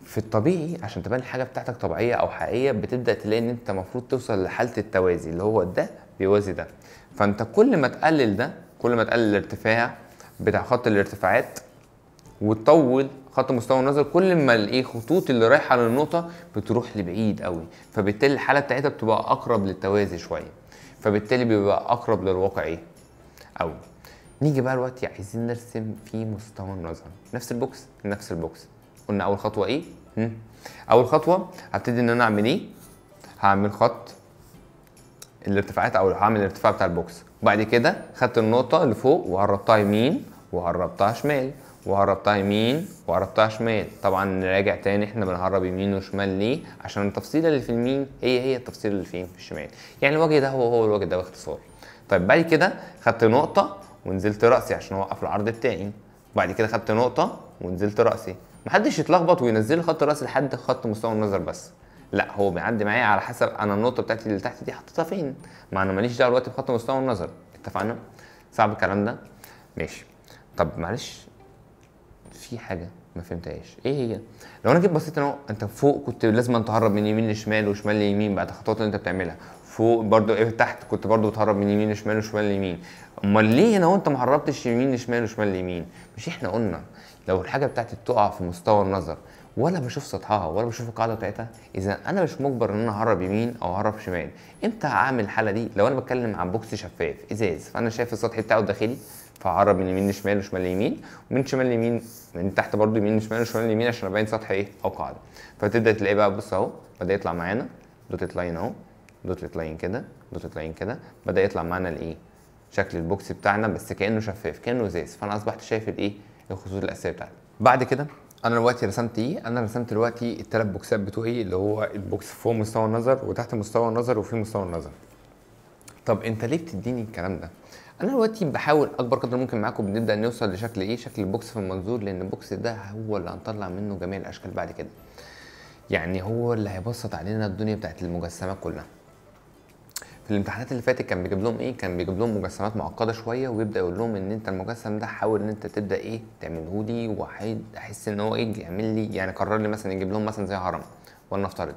في الطبيعي عشان تبان الحاجه بتاعتك طبيعيه او حقيقيه بتبدا تلاقي ان انت المفروض توصل لحاله التوازي اللي هو ده بيوازي ده فانت كل ما تقلل ده كل ما تقلل الارتفاع بتاع خط الارتفاعات وتطول خط مستوى النظر كل ما الايه خطوط اللي رايحه للنقطه بتروح لبعيد قوي فبالتالي الحاله بتاعتها بتبقى اقرب للتوازي شويه فبالتالي بيبقى اقرب للواقع ايه قوي نيجي بقى دلوقتي عايزين نرسم في مستوى النظر نفس البوكس نفس البوكس قلنا اول خطوه ايه مم. اول خطوه هبتدي ان انا اعمل ايه هعمل خط الارتفاعات او هعمل الارتفاع بتاع البوكس وبعد كده خدت النقطه اللي فوق وقربتها يمين وقربتها شمال وقربتها يمين وقربتها شمال طبعا نراجع تاني احنا بنهرب يمين وشمال ليه عشان التفصيله اللي في اليمين هي هي التفصيله اللي فين في الشمال يعني الوجه ده هو هو الوجه ده باختصار طيب بعد كده خدت نقطه ونزلت راسي عشان اوقف العرض التاني وبعد كده خدت نقطه ونزلت راسي محدش يتلخبط وينزل خط راسي لحد خط مستوى النظر بس لا هو بيعدي معايا على حسب انا النقطه بتاعتي اللي تحت دي حطيتها فين ما انا ماليش دعوه دلوقتي بخط مستوى النظر اتفقنا صعب الكلام ده ماشي طب معلش في حاجه ما فهمتهاش ايه هي لو انا جيت بصيت انا انت فوق كنت لازم تهرب من يمين لشمال وشمال ليمين بعد الخطوات اللي انت بتعملها فوق برضو ايه تحت كنت برضو بتهرب من يمين لشمال وشمال ليمين امال ليه هنا وانت ما حربتش يمين شمال وشمال يمين مش احنا قلنا لو الحاجه بتاعتي بتقع في مستوى النظر ولا بشوف سطحها ولا بشوف القاعده بتاعتها اذا انا مش مجبر ان انا اهرب يمين او اهرب شمال امتى هعمل الحاله دي لو انا بتكلم عن بوكس شفاف ازاز فانا شايف السطح بتاعه الداخلي فهعرب من يمين لشمال وشمال يمين ومن شمال يمين من تحت برضه يمين لشمال وشمال يمين عشان ابين سطح ايه او قاعده فتبدا تلاقي بقى بص اهو بدا يطلع معانا دوت لاين اهو دوت لاين كده دوت لاين كده بدا يطلع معانا الايه شكل البوكس بتاعنا بس كانه شفاف كانه ازاز فانا اصبحت شايف الايه الخطوط الاساسيه بتاعتي بعد كده انا دلوقتي رسمت ايه انا رسمت دلوقتي الثلاث بوكسات بتوعي اللي هو البوكس فوق مستوى النظر وتحت مستوى النظر وفي مستوى النظر طب انت ليه بتديني الكلام ده انا دلوقتي بحاول اكبر قدر ممكن معاكم بنبدا نوصل لشكل ايه شكل البوكس في المنظور لان البوكس ده هو اللي هنطلع منه جميع الاشكال بعد كده يعني هو اللي هيبسط علينا الدنيا بتاعت المجسمات كلها في الامتحانات اللي فاتت كان بيجيب لهم ايه كان بيجيب لهم مجسمات معقده شويه ويبدا يقول لهم ان انت المجسم ده حاول ان انت تبدا ايه تعمله لي واحس ان هو ايه يعمل لي يعني قرر لي مثلا يجيب لهم مثلا زي هرم ولنفترض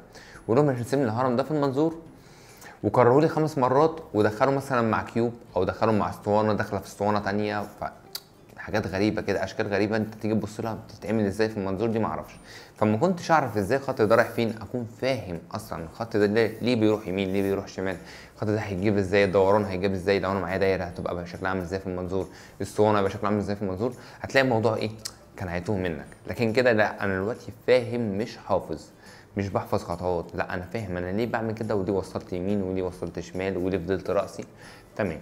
وقول لهم هنرسم لي الهرم ده في المنظور وكرروا لي خمس مرات ودخلوا مثلا مع كيوب او دخلوا مع اسطوانه داخله في اسطوانه ثانيه ف... حاجات غريبه كده اشكال غريبه انت تيجي تبص لها بتتعمل ازاي في المنظور دي معرفش فما كنتش اعرف ازاي الخط ده رايح فين اكون فاهم اصلا الخط ده ليه بيروح يمين ليه بيروح شمال الخط ده هيجيب ازاي الدوران هيجيب ازاي لو انا معايا دايره هتبقى شكلها عامل ازاي في المنظور الصوانه هيبقى شكلها عامل ازاي في المنظور هتلاقي الموضوع ايه كان هيتوه منك لكن كده لا انا دلوقتي فاهم مش حافظ مش بحفظ خطوات لا انا فاهم انا ليه بعمل كده ودي وصلت يمين ودي وصلت شمال ودي فضلت راسي تمام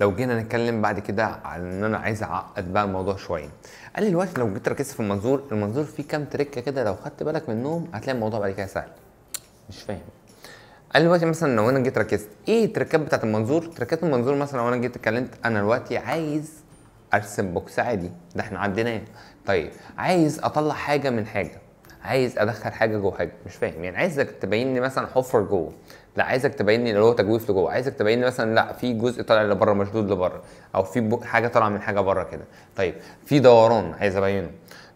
لو جينا نتكلم بعد كده عن ان انا عايز اعقد بقى الموضوع شويه قال لي دلوقتي لو جيت ركزت في المنظور المنظور فيه كام تريكه كده لو خدت بالك منهم هتلاقي الموضوع بعد كده سهل مش فاهم قال لي دلوقتي مثلا لو انا جيت ركزت ايه التركات بتاعت المنظور تركات المنظور مثلا لو انا جيت اتكلمت انا دلوقتي عايز ارسم بوكس عادي ده احنا عديناه طيب عايز اطلع حاجه من حاجه عايز ادخل حاجه جوه حاجه مش فاهم يعني عايزك تبين لي مثلا حفر جوه لا عايزك تبين لي اللي هو تجويف لجوه عايزك تبين لي مثلا لا في جزء طالع لبره مشدود لبره او في حاجه طالعه من حاجه بره كده طيب في دوران عايز ابينه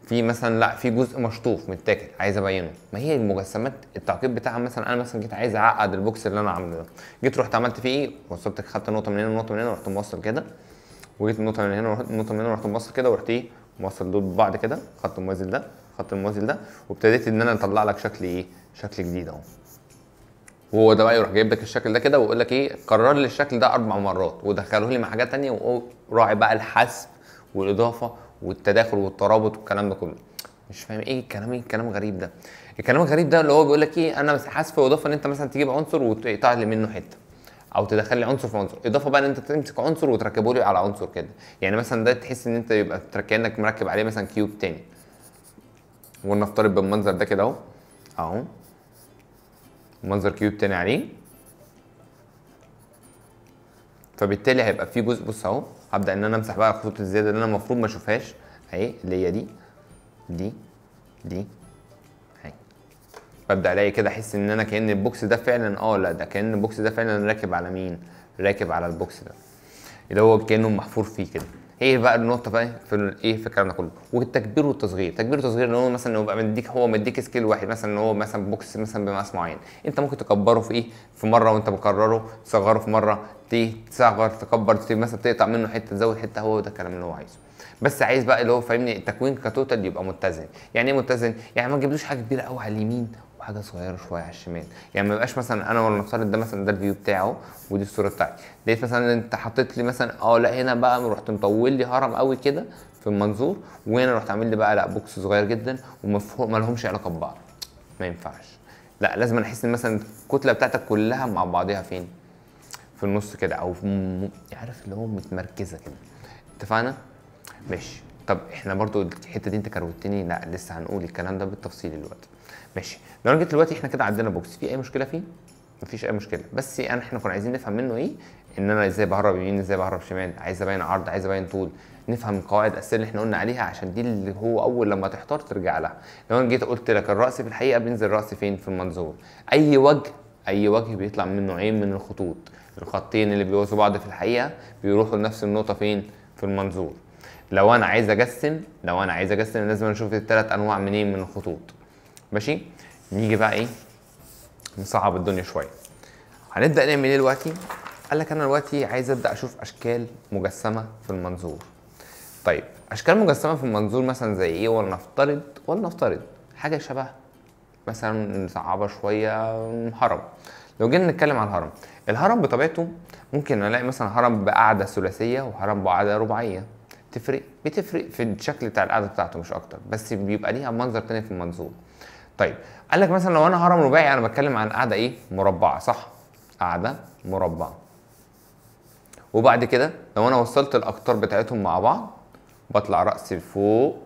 في مثلا لا في جزء مشطوف متاكل عايز ابينه ما هي المجسمات التعقيد بتاعها مثلا انا مثلا جيت عايز اعقد البوكس اللي انا عامله ده جيت رحت عملت فيه ايه وصلت خدت نقطه من هنا ونقطه من هنا ورحت موصل كده وجيت نقطه من هنا ونقطه من هنا ورحت موصل كده ورحت ايه موصل دول ببعض كده خدت الموازل ده خدت الموازل ده وابتديت ان انا اطلع لك شكل ايه شكل جديد اهو وهو ده بقى يروح جايب لك الشكل ده كده ويقول لك ايه كرر لي الشكل ده اربع مرات ودخله لي مع حاجات ثانيه وراعي بقى الحذف والاضافه والتداخل والترابط والكلام ده كله مش فاهم ايه الكلام ايه الكلام الغريب ده الكلام الغريب ده اللي هو بيقول لك ايه انا حذف واضافه ان انت مثلا تجيب عنصر وتقطع لي منه حته او تدخل لي عنصر في عنصر اضافه بقى ان انت تمسك عنصر وتركبه لي على عنصر كده يعني مثلا ده تحس ان انت يبقى كانك مركب عليه مثلا كيوب تاني ونفترض بالمنظر ده كده اهو اهو منظر كيوب تاني عليه فبالتالي هيبقى في جزء بص اهو هبدا ان انا امسح بقى الخطوط الزياده اللي انا المفروض ما اشوفهاش اهي اللي هي دي دي دي اهي ببدا الاقي كده احس ان انا كان البوكس ده فعلا اه لا ده كان البوكس ده فعلا راكب على مين راكب على البوكس ده اللي هو كانه محفور فيه كده هي إيه بقى النقطه بقى في ايه في الكلام ده كله والتكبير والتصغير تكبير والتصغير ان هو مثلا هو مديك هو مديك سكيل واحد مثلا ان هو مثلا بوكس مثلا بمقاس معين انت ممكن تكبره في ايه في مره وانت مكرره تصغره في مره تصغر تكبر مثلا تقطع منه حته تزود حته هو ده الكلام اللي هو عايزه بس عايز بقى اللي هو فاهمني التكوين كتوتال يبقى متزن يعني ايه متزن يعني ما تجيبلوش حاجه كبيره قوي على اليمين حاجه صغيره شويه على الشمال يعني ما يبقاش مثلا انا نفترض ده مثلا ده الفيو بتاعه ودي الصوره بتاعتي لقيت مثلا انت حطيت لي مثلا اه لا هنا بقى رحت مطول لي هرم قوي كده في المنظور وهنا رحت عامل لي بقى لا بوكس صغير جدا ومفهوم ما لهمش علاقه ببعض ما ينفعش لا لازم احس ان مثلا الكتله بتاعتك كلها مع بعضيها فين في النص كده او في عارف اللي هو متمركزه كده اتفقنا ماشي طب احنا برضو الحته دي انت كروتني لا لسه هنقول الكلام ده بالتفصيل دلوقتي ماشي لو انا جيت دلوقتي احنا كده عندنا بوكس في اي مشكله فيه مفيش اي مشكله بس انا احنا كنا عايزين نفهم منه ايه ان انا ازاي بهرب يمين ازاي بهرب شمال عايز ابين عرض عايز ابين طول نفهم قواعد الاساسيه اللي احنا قلنا عليها عشان دي اللي هو اول لما تحتار ترجع لها لو انا جيت قلت لك الراس في الحقيقه بينزل راس فين في المنظور اي وجه اي وجه بيطلع من نوعين من الخطوط الخطين اللي بيوازوا بعض في الحقيقه بيروحوا لنفس النقطه فين في المنظور لو انا عايز اجسم لو انا عايز اجسم لازم اشوف الثلاث انواع منين من الخطوط ماشي نيجي بقى ايه نصعب الدنيا شويه هنبدا نعمل ايه دلوقتي قال لك انا دلوقتي عايز ابدا اشوف اشكال مجسمه في المنظور طيب اشكال مجسمه في المنظور مثلا زي ايه ولنفترض ولنفترض حاجه شبه مثلا نصعبها شويه هرم لو جينا نتكلم عن الهرم الهرم بطبيعته ممكن الاقي مثلا هرم بقعده ثلاثيه وهرم بقعده رباعيه تفرق بتفرق في الشكل بتاع القعده بتاعته مش اكتر بس بيبقى ليها منظر تاني في المنظور طيب قال لك مثلا لو انا هرم رباعي انا بتكلم عن قاعده ايه مربعه صح قاعده مربعه وبعد كده لو انا وصلت الاقطار بتاعتهم مع بعض بطلع راسي لفوق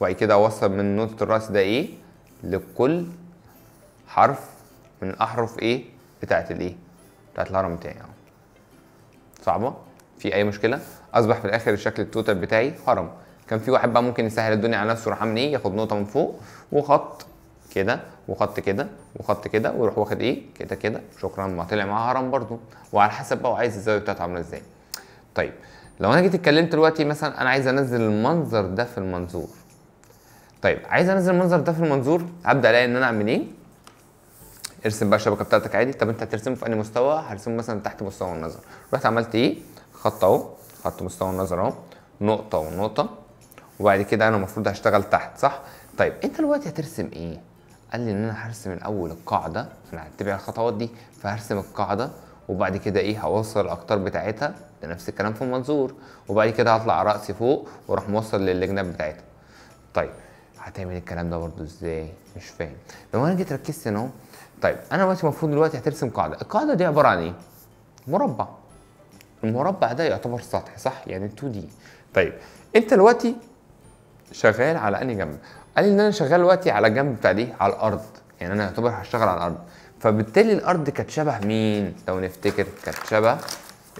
وبعد كده اوصل من نقطه الراس ده ايه لكل حرف من احرف ايه بتاعت الايه بتاعت الهرم بتاعي يعني. صعبه في اي مشكله اصبح في الاخر الشكل التوتال بتاعي هرم كان في واحد بقى ممكن يسهل الدنيا على نفسه راح عامل ايه ياخد نقطه من فوق وخط كده وخط كده وخط كده ويروح واخد ايه كده كده شكرا ما طلع معاه هرم برده وعلى حسب بقى عايز الزاويه بتاعته عامله ازاي طيب لو انا جيت اتكلمت دلوقتي مثلا انا عايز انزل المنظر ده في المنظور طيب عايز انزل المنظر ده في المنظور هبدا الاقي ان انا اعمل ايه ارسم بقى الشبكه بتاعتك عادي طب انت هترسمه في انهي مستوى هرسمه مثلا تحت مستوى النظر رحت عملت ايه خط اهو خط مستوى النظر اهو نقطه ونقطه وبعد كده انا المفروض هشتغل تحت صح طيب انت دلوقتي هترسم ايه قال لي ان انا هرسم الاول القاعده انا هتبع الخطوات دي فهرسم القاعده وبعد كده ايه هوصل الاقطار بتاعتها ده نفس الكلام في المنظور وبعد كده هطلع راسي فوق واروح موصل للجناب بتاعتها طيب هتعمل الكلام ده برضو ازاي مش فاهم لو انا جيت ركزت هنا اهو طيب انا دلوقتي المفروض دلوقتي هترسم قاعده القاعده دي عباره عن ايه مربع المربع ده يعتبر سطح صح يعني 2 دي طيب انت دلوقتي شغال على انهي جنب قال لي ان انا شغال دلوقتي على جنب بتاع دي على الارض يعني انا يعتبر هشتغل على الارض فبالتالي الارض كانت شبه مين لو نفتكر كانت شبه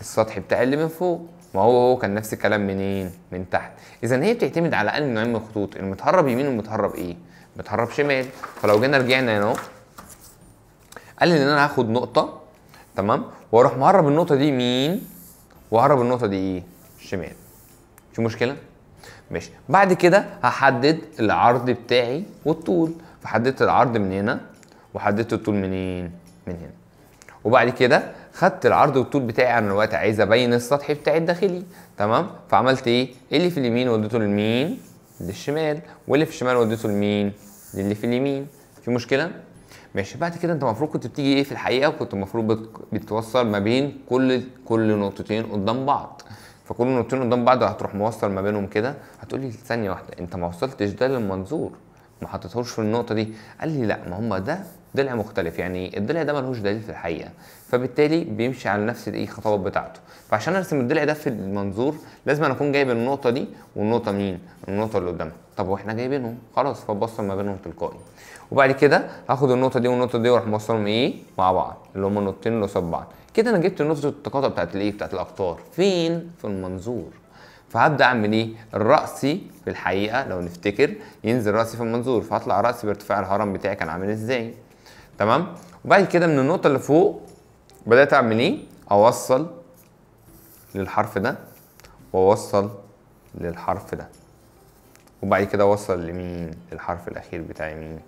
السطح بتاعي اللي من فوق ما هو هو كان نفس الكلام منين من تحت اذا هي بتعتمد على انهي نوعين من الخطوط المتهرب يمين والمتهرب ايه متهرب شمال فلو جينا رجعنا هنا اهو قال لي ان انا هاخد نقطه تمام واروح مهرب النقطه دي مين واهرب النقطه دي ايه شمال في مشكله ماشي بعد كده هحدد العرض بتاعي والطول فحددت العرض من هنا وحددت الطول منين من هنا وبعد كده خدت العرض والطول بتاعي انا دلوقتي عايز ابين السطح بتاعي الداخلي تمام فعملت ايه اللي في اليمين وديته لمين للشمال واللي في الشمال وديته لمين للي في اليمين في مشكله ماشي بعد كده انت المفروض كنت بتيجي ايه في الحقيقه وكنت المفروض بتوصل ما بين كل كل نقطتين قدام بعض فكل النقطتين قدام بعض هتروح موصل ما بينهم كده هتقول لي ثانيه واحده انت ما وصلتش ده للمنظور ما حطيتهوش في النقطه دي قال لي لا ما هم ده ضلع مختلف يعني الضلع ده ملهوش دليل في الحقيقه فبالتالي بيمشي على نفس الايه الخطوات بتاعته فعشان ارسم الضلع ده في المنظور لازم أنا اكون جايب النقطه دي والنقطه مين النقطه اللي قدامها طب واحنا جايبينهم خلاص فبصل ما بينهم تلقائي وبعد كده هاخد النقطه دي والنقطه دي واروح موصلهم ايه مع بعض اللي هم النقطتين اللي قصاد بعض كده انا جبت نقطه التقاطع بتاعت الايه بتاعت الاقطار فين في المنظور فهبدا اعمل ايه الراسي في الحقيقه لو نفتكر ينزل راسي في المنظور فهطلع راسي بارتفاع الهرم بتاعي كان عامل ازاي تمام وبعد كده من النقطه اللي فوق بدات اعمل ايه اوصل للحرف ده واوصل للحرف ده وبعد كده اوصل لمين الحرف الاخير بتاعي مين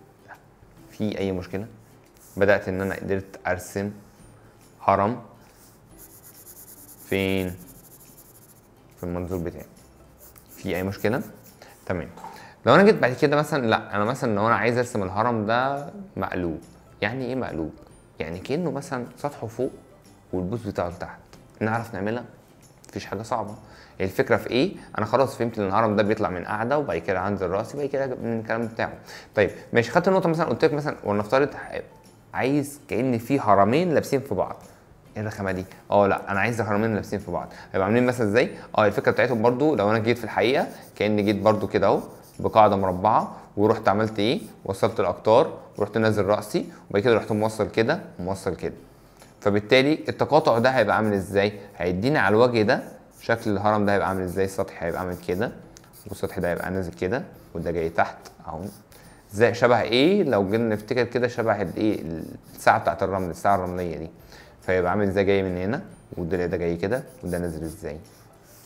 في اي مشكله بدات ان انا قدرت ارسم حرم فين في المنظور بتاعي في اي مشكله تمام لو انا جيت بعد كده مثلا لا انا مثلا لو انا عايز ارسم الهرم ده مقلوب يعني ايه مقلوب يعني كانه مثلا سطحه فوق والبوز بتاعه لتحت نعرف نعملها مفيش حاجه صعبه الفكره في ايه انا خلاص فهمت ان الهرم ده بيطلع من قاعده وبعد كده هنزل راسي وبعد كده من الكلام بتاعه طيب ماشي خدت النقطه مثلا قلت لك مثلا ولنفترض عايز كان في هرمين لابسين في بعض ايه الرخامه دي اه لا انا عايز الهرمين لابسين في بعض هيبقوا عاملين مثلا ازاي اه الفكره بتاعتهم برده لو انا جيت في الحقيقه كاني جيت برده كده اهو بقاعده مربعه ورحت عملت ايه وصلت الاقطار ورحت نازل راسي وبعد كده رحت موصل كده وموصل كده فبالتالي التقاطع ده هيبقى عامل ازاي هيدينا على الوجه ده شكل الهرم ده هيبقى عامل ازاي السطح هيبقى عامل كده والسطح ده هيبقى نازل كده وده جاي تحت اهو زي شبه ايه لو جينا نفتكر كده شبه الايه الساعه بتاعت الرمل الساعه الرمليه دي فيبقى عامل ازاي جاي من هنا والدليل ده جاي كده وده نازل ازاي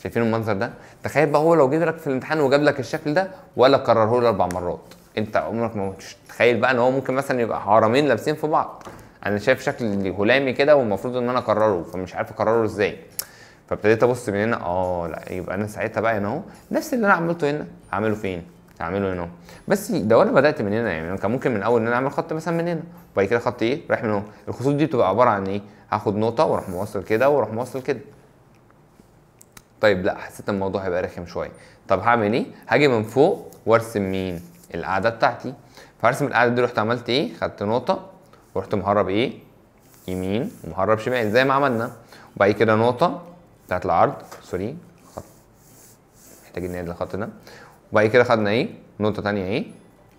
شايفين المنظر ده تخيل بقى هو لو جه لك في الامتحان وجاب لك الشكل ده ولا كرره له اربع مرات انت عمرك ما تخيل بقى ان هو ممكن مثلا يبقى هرمين لابسين في بعض انا شايف شكل هلامي كده والمفروض ان انا اكرره فمش عارف اكرره ازاي فابتديت ابص من هنا اه لا يبقى انا ساعتها بقى هنا اهو نفس اللي انا عملته هنا هعمله فين؟ هعمله هنا بس لو انا بدات من هنا يعني كان ممكن من اول ان انا اعمل خط مثلا من هنا وبعد كده خط ايه؟ رايح من هنا الخطوط دي بتبقى عباره عن ايه؟ هاخد نقطه واروح موصل كده واروح موصل كده طيب لا حسيت الموضوع هيبقى رخم شويه طب هعمل ايه هاجي من فوق وارسم مين القاعده بتاعتي فارسم القاعده دي رحت عملت ايه خدت نقطه ورحت مهرب ايه يمين ومهرب شمال زي ما عملنا وبعد كده نقطه بتاعت العرض سوري خط محتاجين نعيد الخط ده وبعد كده خدنا ايه نقطه ثانيه ايه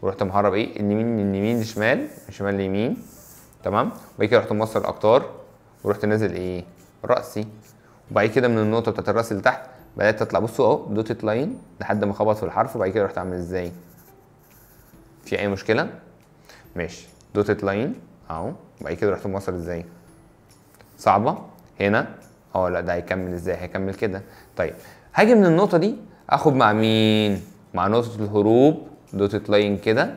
ورحت مهرب ايه اليمين اليمين لشمال شمال ليمين تمام وبعد كده رحت موصل الاقطار ورحت نازل ايه راسي وبعد كده من النقطه بتاعت الراس اللي تحت بدات تطلع بصوا اهو دوتت لاين لحد ما خبط في الحرف وبعد كده رحت عامل ازاي في اي مشكله ماشي دوتت لاين اهو وبعد كده رحت موصل ازاي صعبه هنا اه لا ده هيكمل ازاي هيكمل كده طيب هاجي من النقطه دي اخد مع مين مع نقطه الهروب دوتت لاين كده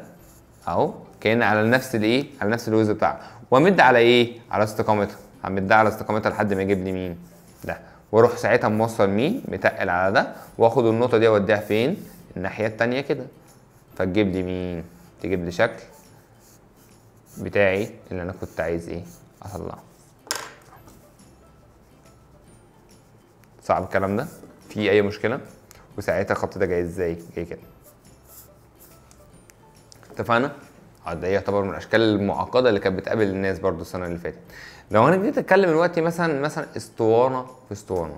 اهو كان على نفس الايه على نفس الوز بتاعها وامد على ايه على استقامتها همديها على استقامتها لحد ما يجيب لي مين ده واروح ساعتها موصل مين متقل على ده واخد النقطه دي اوديها فين الناحيه التانية كده فتجيب لي مين تجيب لي شكل بتاعي اللي انا كنت عايز ايه اطلعه صعب الكلام ده في اي مشكله وساعتها الخط ده جاي ازاي جاي كده اتفقنا آه، ده يعتبر من الاشكال المعقده اللي كانت بتقابل الناس برضو السنه اللي فاتت لو انا جيت اتكلم دلوقتي مثلا مثلا اسطوانه في اسطوانه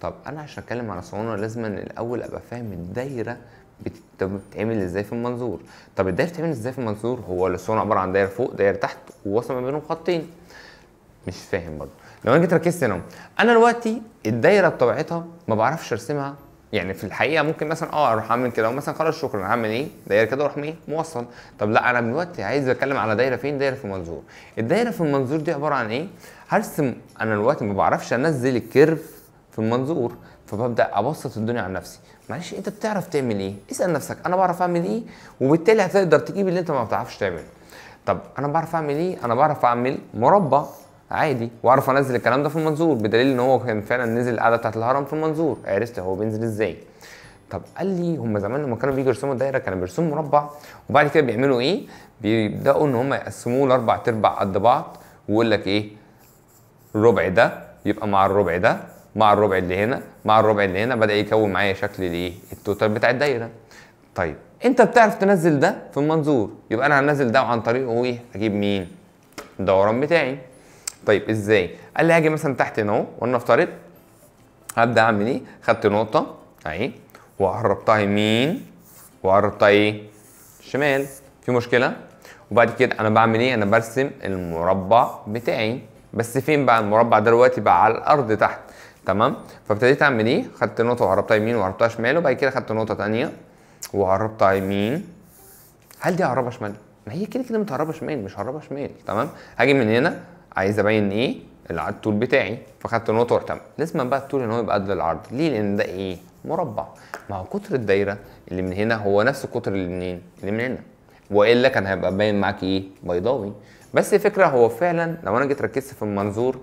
طب انا عشان اتكلم على اسطوانه لازم أن الاول ابقى فاهم الدايره بتتعمل ازاي في المنظور طب الدايره بتتعمل ازاي في المنظور هو الاسطوانه عباره عن دايره فوق دايره تحت ووصل ما بينهم خطين مش فاهم برضه لو انا جيت ركزت هنا انا دلوقتي الدايره بطبيعتها ما بعرفش ارسمها يعني في الحقيقه ممكن مثلا اه اروح اعمل كده ومثلا خلاص شكرا هعمل ايه دايره كده اروح ايه موصل طب لا انا دلوقتي عايز اتكلم على دايره فين دايره في المنظور الدايره في المنظور دي عباره عن ايه هرسم انا دلوقتي ما بعرفش انزل الكيرف في المنظور فببدا ابسط الدنيا على نفسي معلش انت بتعرف تعمل ايه اسال نفسك انا بعرف اعمل ايه وبالتالي هتقدر تجيب اللي انت ما بتعرفش تعمله طب انا بعرف اعمل ايه انا بعرف اعمل مربع عادي واعرف انزل الكلام ده في المنظور بدليل ان هو كان فعلا نزل القعده بتاعت الهرم في المنظور عرفت هو بينزل ازاي طب قال لي هم زمان لما كانوا بييجوا يرسموا الدايره كانوا بيرسموا مربع وبعد كده بيعملوا ايه بيبداوا ان هم يقسموه لاربع تربع قد بعض ويقول لك ايه الربع ده يبقى مع الربع ده مع الربع اللي هنا مع الربع اللي هنا بدا يكون معايا شكل الايه التوتال بتاع الدايره طيب انت بتعرف تنزل ده في المنظور يبقى انا هنزل ده عن طريقه ايه اجيب مين الدوران بتاعي طيب ازاي؟ قال لي هاجي مثلا تحت هنا اهو ولنفترض هبدا اعمل ايه؟ خدت نقطه اهي وقربتها يمين وقربتها ايه؟ شمال في مشكله؟ وبعد كده انا بعمل ايه؟ انا برسم المربع بتاعي بس فين بقى المربع دلوقتي بقى على الارض تحت تمام؟ فابتديت اعمل ايه؟ خدت نقطه وقربتها يمين وقربتها شمال وبعد كده خدت نقطه ثانيه وقربتها يمين هل دي قربها شمال؟ ما هي كده كده متهربه شمال مش هقربها شمال تمام؟ هاجي من هنا عايز ابين ايه العرض الطول بتاعي فخدت نقطه ورحت لازم بقى الطول ان هو يبقى قد العرض ليه لان ده ايه مربع ما هو قطر الدايره اللي من هنا هو نفس القطر اللي منين اللي من هنا والا كان هيبقى باين معاك ايه بيضاوي بس الفكره هو فعلا لو انا جيت ركزت في المنظور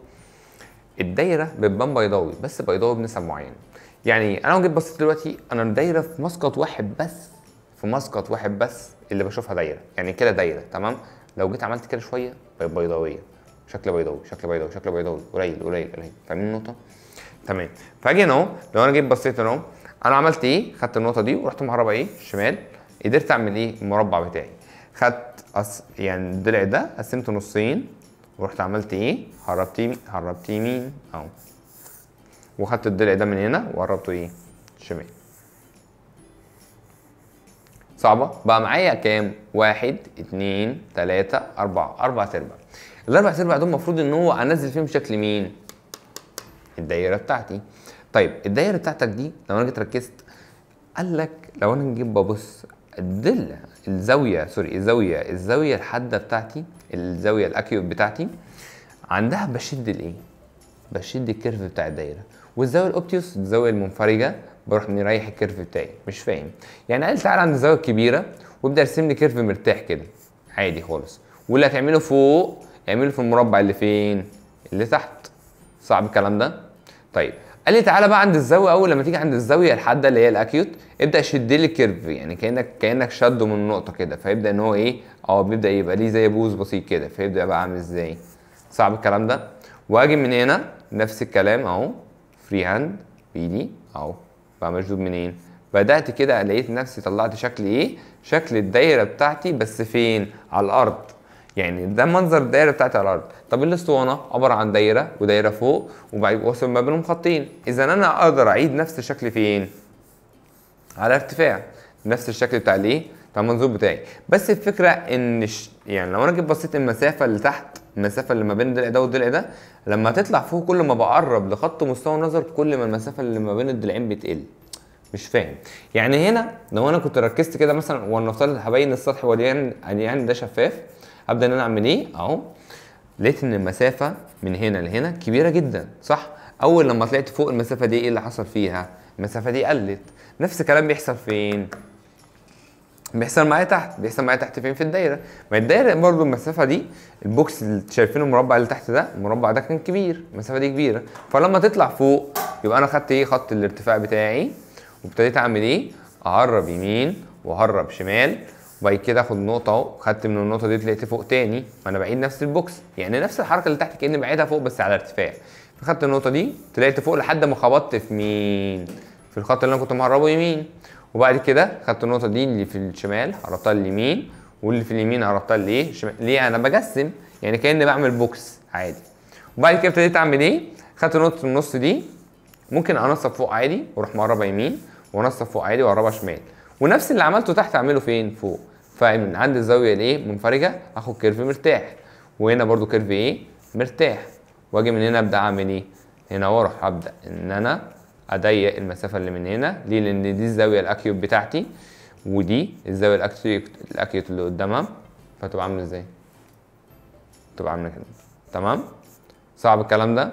الدايره بتبان بيضاوي بس بيضاوي بنسب معينه يعني انا لو جيت بصيت دلوقتي انا الدايره في مسقط واحد بس في مسقط واحد بس اللي بشوفها دايره يعني كده دايره تمام لو جيت عملت كده شويه بقت بيضاويه شكل بيضاوي شكل بيضاوي شكل بيضاوي قليل قليل قليل فاهمين النقطه تمام فاجي هنا اهو لو انا جيت بصيت هنا اهو انا عملت ايه خدت النقطه دي ورحت مهربه ايه شمال قدرت اعمل ايه المربع بتاعي خدت أس... يعني الضلع ده قسمته نصين ورحت عملت ايه هربت يمين هربت يمين اهو وخدت الضلع ده من هنا وقربته ايه شمال صعبة بقى معايا كام؟ واحد اتنين تلاتة أربعة أربعة أرباع الاربع تربع دول المفروض ان هو انزل فيهم شكل مين؟ الدايره بتاعتي طيب الدايره بتاعتك دي لو انا جيت ركزت قال لك لو انا جيت ببص الدل الزاويه سوري الزاويه الزاويه الحاده بتاعتي الزاويه الاكيوت بتاعتي عندها بشد الايه؟ بشد الكيرف بتاع الدايره والزاويه الاوبتيوس الزاويه المنفرجه بروح مريح الكيرف بتاعي مش فاهم يعني قال تعالى عند الزاويه الكبيره وابدا ارسم لي كيرف مرتاح كده عادي خالص واللي هتعمله فوق اعمله في المربع اللي فين اللي تحت صعب الكلام ده طيب قال لي تعالى بقى عند الزاويه اول لما تيجي عند الزاويه الحاده اللي هي الاكيوت ابدا شد لي كيرف يعني كانك كانك شده من نقطه كده فيبدا ان هو ايه اه بيبدا يبقى ليه زي بوز بسيط كده فيبدا بقى عامل ازاي صعب الكلام ده واجي من هنا نفس الكلام اهو فري هاند بايدي اهو بقى مشدود منين بدات كده لقيت نفسي طلعت شكل ايه شكل الدايره بتاعتي بس فين على الارض يعني ده منظر الدايره بتاعتي على الارض طب الاسطوانه عباره عن دايره ودايره فوق وبعد واصل ما بينهم خطين اذا انا اقدر اعيد نفس الشكل فين على ارتفاع نفس الشكل بتاع الايه بتاع المنظور بتاعي بس الفكره ان ش... يعني لو انا جيت بصيت المسافه اللي تحت المسافه اللي ما بين الضلع ده والضلع ده لما تطلع فوق كل ما بقرب لخط مستوى النظر كل ما المسافه اللي ما بين الضلعين بتقل مش فاهم يعني هنا لو انا كنت ركزت كده مثلا ولنفترض هبين السطح وليان يعني ده شفاف ابدا ان انا اعمل ايه اهو لقيت ان المسافه من هنا لهنا كبيره جدا صح اول لما طلعت فوق المسافه دي ايه اللي حصل فيها المسافه دي قلت نفس الكلام بيحصل فين بيحصل معايا تحت بيحصل معايا تحت فين في الدايره ما الدايره برضو المسافه دي البوكس اللي شايفينه المربع اللي تحت ده المربع ده كان كبير المسافه دي كبيره فلما تطلع فوق يبقى انا خدت ايه خط الارتفاع بتاعي وابتديت اعمل ايه اهرب يمين واهرب شمال وبعد كده اخد نقطه اهو خدت من النقطه دي طلعت فوق تاني وانا بعيد نفس البوكس يعني نفس الحركه اللي تحت كاني بعيدها فوق بس على ارتفاع فخدت النقطه دي طلعت فوق لحد ما خبطت في مين في الخط اللي انا كنت مهربه يمين وبعد كده خدت النقطه دي اللي في الشمال قربتها لليمين واللي في اليمين قربتها لايه ليه انا بجسم يعني كاني بعمل بوكس عادي وبعد كده ابتديت اعمل ايه خدت نقطه النص دي ممكن انصب فوق عادي واروح مقربه يمين وانصب فوق عادي واقربها شمال ونفس اللي عملته تحت اعمله فين فوق فمن عند الزاويه الايه منفرجه اخد كيرف مرتاح وهنا برده كيرف ايه مرتاح واجي من هنا ابدا اعمل ايه هنا واروح ابدا ان انا اضيق المسافه اللي من هنا ليه لان دي الزاويه الاكيوت بتاعتي ودي الزاويه الاكيوت الاكيوت اللي قدامها فتبقى عامله ازاي تبقى عامله كده تمام صعب الكلام ده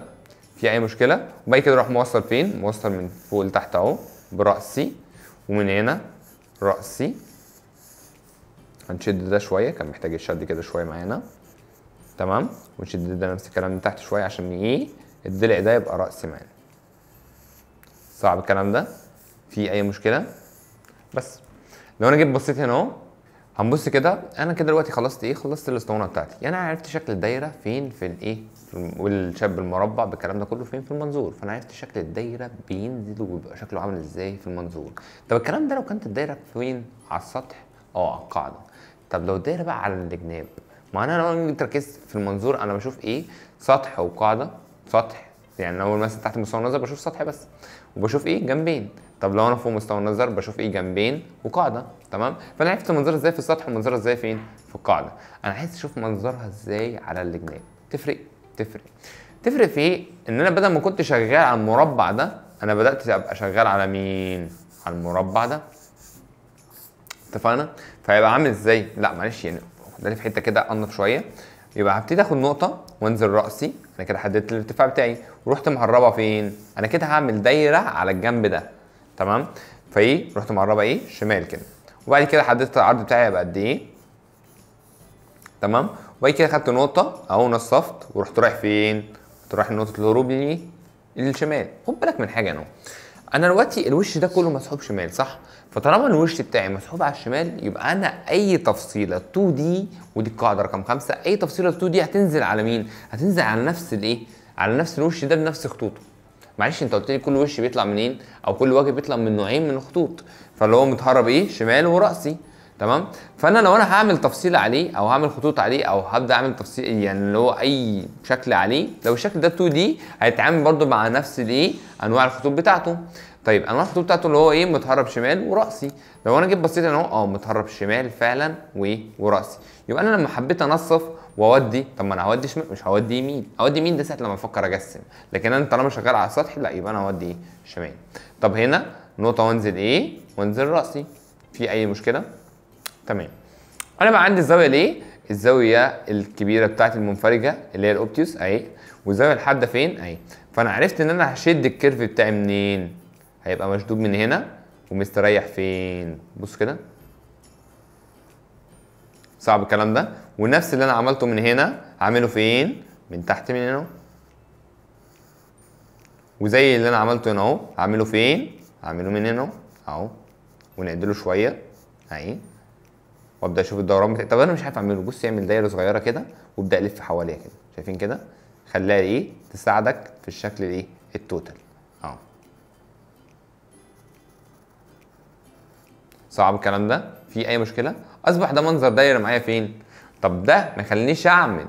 في اي مشكله وبعد كده اروح موصل فين موصل من فوق لتحت اهو براسي ومن هنا راسي هنشد ده شويه كان محتاج الشد كده شويه معانا تمام ونشد ده نفس الكلام من تحت شويه عشان ايه الضلع ده يبقى راس معانا صعب الكلام ده في اي مشكله بس لو انا جيت بصيت هنا اهو هنبص كده انا كده دلوقتي خلصت ايه خلصت الاسطوانه بتاعتي يعني انا عرفت شكل الدايره فين في الايه والشاب المربع بالكلام ده كله فين في المنظور فانا عرفت شكل الدايره بينزل وبيبقى شكله عامل ازاي في المنظور طب الكلام ده لو كانت الدايره فين على السطح اه على القاعده طب لو الدايره بقى على الجناب ما انا لو انت ركزت في المنظور انا بشوف ايه سطح وقاعده سطح يعني لو مثلا تحت مستوى النظر بشوف سطح بس وبشوف ايه جنبين طب لو انا فوق مستوى النظر بشوف ايه جنبين وقاعده تمام فانا عرفت منظرها ازاي في السطح ومنظرها ازاي فين في القاعده انا عايز اشوف منظرها ازاي على الجناب تفرق تفرق تفرق في ايه ان انا بدل ما كنت شغال على المربع ده انا بدات ابقى شغال على مين على المربع ده اتفقنا فهيبقى عامل ازاي لا معلش يعني خدني في حته كده انف شويه يبقى هبتدي اخد نقطه وانزل راسي انا كده حددت الارتفاع بتاعي ورحت مهربه فين انا كده هعمل دايره على الجنب ده تمام فايه رحت مهربه ايه شمال كده وبعد كده حددت العرض بتاعي هيبقى قد ايه تمام وبعد كده خدت نقطه اهو نصفت ورحت رايح فين رحت رايح نقطه الهروب للشمال خد بالك من حاجه انا انا دلوقتي الوش ده كله مسحوب شمال صح فطالما الوش بتاعي مسحوب على الشمال يبقى انا اي تفصيله 2 دي ودي القاعده رقم 5 اي تفصيله 2 دي هتنزل على مين هتنزل على نفس الايه على نفس الوش ده بنفس خطوطه معلش انت قلت لي كل وش بيطلع منين او كل وجه بيطلع من نوعين من الخطوط فاللي هو متهرب ايه شمال وراسي تمام فانا لو انا هعمل تفصيل عليه او هعمل خطوط عليه او هبدا اعمل تفصيل يعني اللي هو اي شكل عليه لو الشكل ده 2 دي هيتعامل برده مع نفس الايه انواع الخطوط بتاعته طيب انواع الخطوط بتاعته اللي هو ايه متهرب شمال وراسي لو انا جيت بصيت انا اهو اه متهرب شمال فعلا وايه وراسي يبقى انا لما حبيت انصف واودي طب ما انا هودي شمال مش هودي يمين هودي يمين ده ساعه لما افكر اجسم لكن انا طالما شغال على السطح لا يبقى انا هودي شمال طب هنا نقطه وانزل ايه وانزل راسي في اي مشكله تمام انا بقى عندي الزاويه الايه الزاويه الكبيره بتاعتي المنفرجه اللي هي الاوبتيوس اهي والزاويه الحاده فين اهي فانا عرفت ان انا هشد الكيرف بتاعي منين هيبقى مشدود من هنا ومستريح فين بص كده صعب الكلام ده ونفس اللي انا عملته من هنا هعمله فين من تحت من هنا وزي اللي انا عملته هنا اهو هعمله فين هعمله من هنا اهو ونعدله شويه اهي وابدا اشوف الدوران بتاعي طب انا مش عارف اعمله بص اعمل دايره صغيره كده وابدا الف حواليها كده شايفين كده خليها ايه تساعدك في الشكل الايه التوتال اه صعب الكلام ده في اي مشكله اصبح ده منظر دايره معايا فين طب ده ما يخلينيش اعمل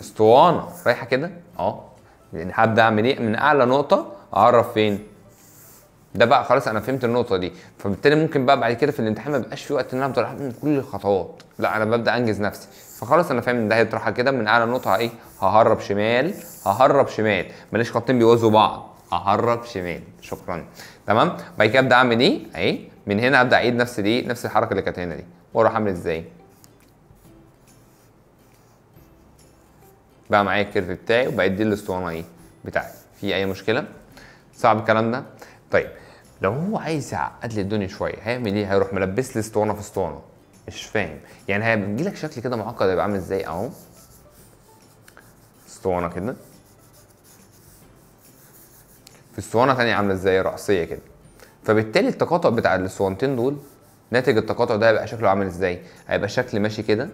اسطوانه رايحه كده اه يعني هبدا اعمل ايه من اعلى نقطه اعرف فين ده بقى خلاص انا فهمت النقطه دي فبالتالي ممكن بقى بعد كده في الامتحان ما بقاش في وقت ان انا افضل من كل الخطوات لا انا ببدا انجز نفسي فخلاص انا فاهم ان ده هيطرحها كده من اعلى نقطه ايه ههرب شمال ههرب شمال ماليش خطين بيوازوا بعض ههرب شمال شكرا تمام بعد كده ابدا اعمل ايه اهي من هنا ابدا اعيد نفس دي نفس الحركه اللي كانت هنا دي واروح اعمل ازاي بقى معايا الكيرف بتاعي وبعد دي الاسطوانه ايه بتاعتي في اي مشكله صعب الكلام ده طيب لو هو عايز يعقد لي الدنيا شويه هيعمل ايه؟ هيروح ملبس لي اسطوانه في اسطوانه مش فاهم يعني هيجي لك شكل كده معقد هيبقى عامل ازاي اهو اسطوانه كده في اسطوانه ثانيه عامله ازاي راسيه كده فبالتالي التقاطع بتاع الاسطوانتين دول ناتج التقاطع ده هيبقى شكله عامل ازاي؟ هيبقى شكل ماشي كده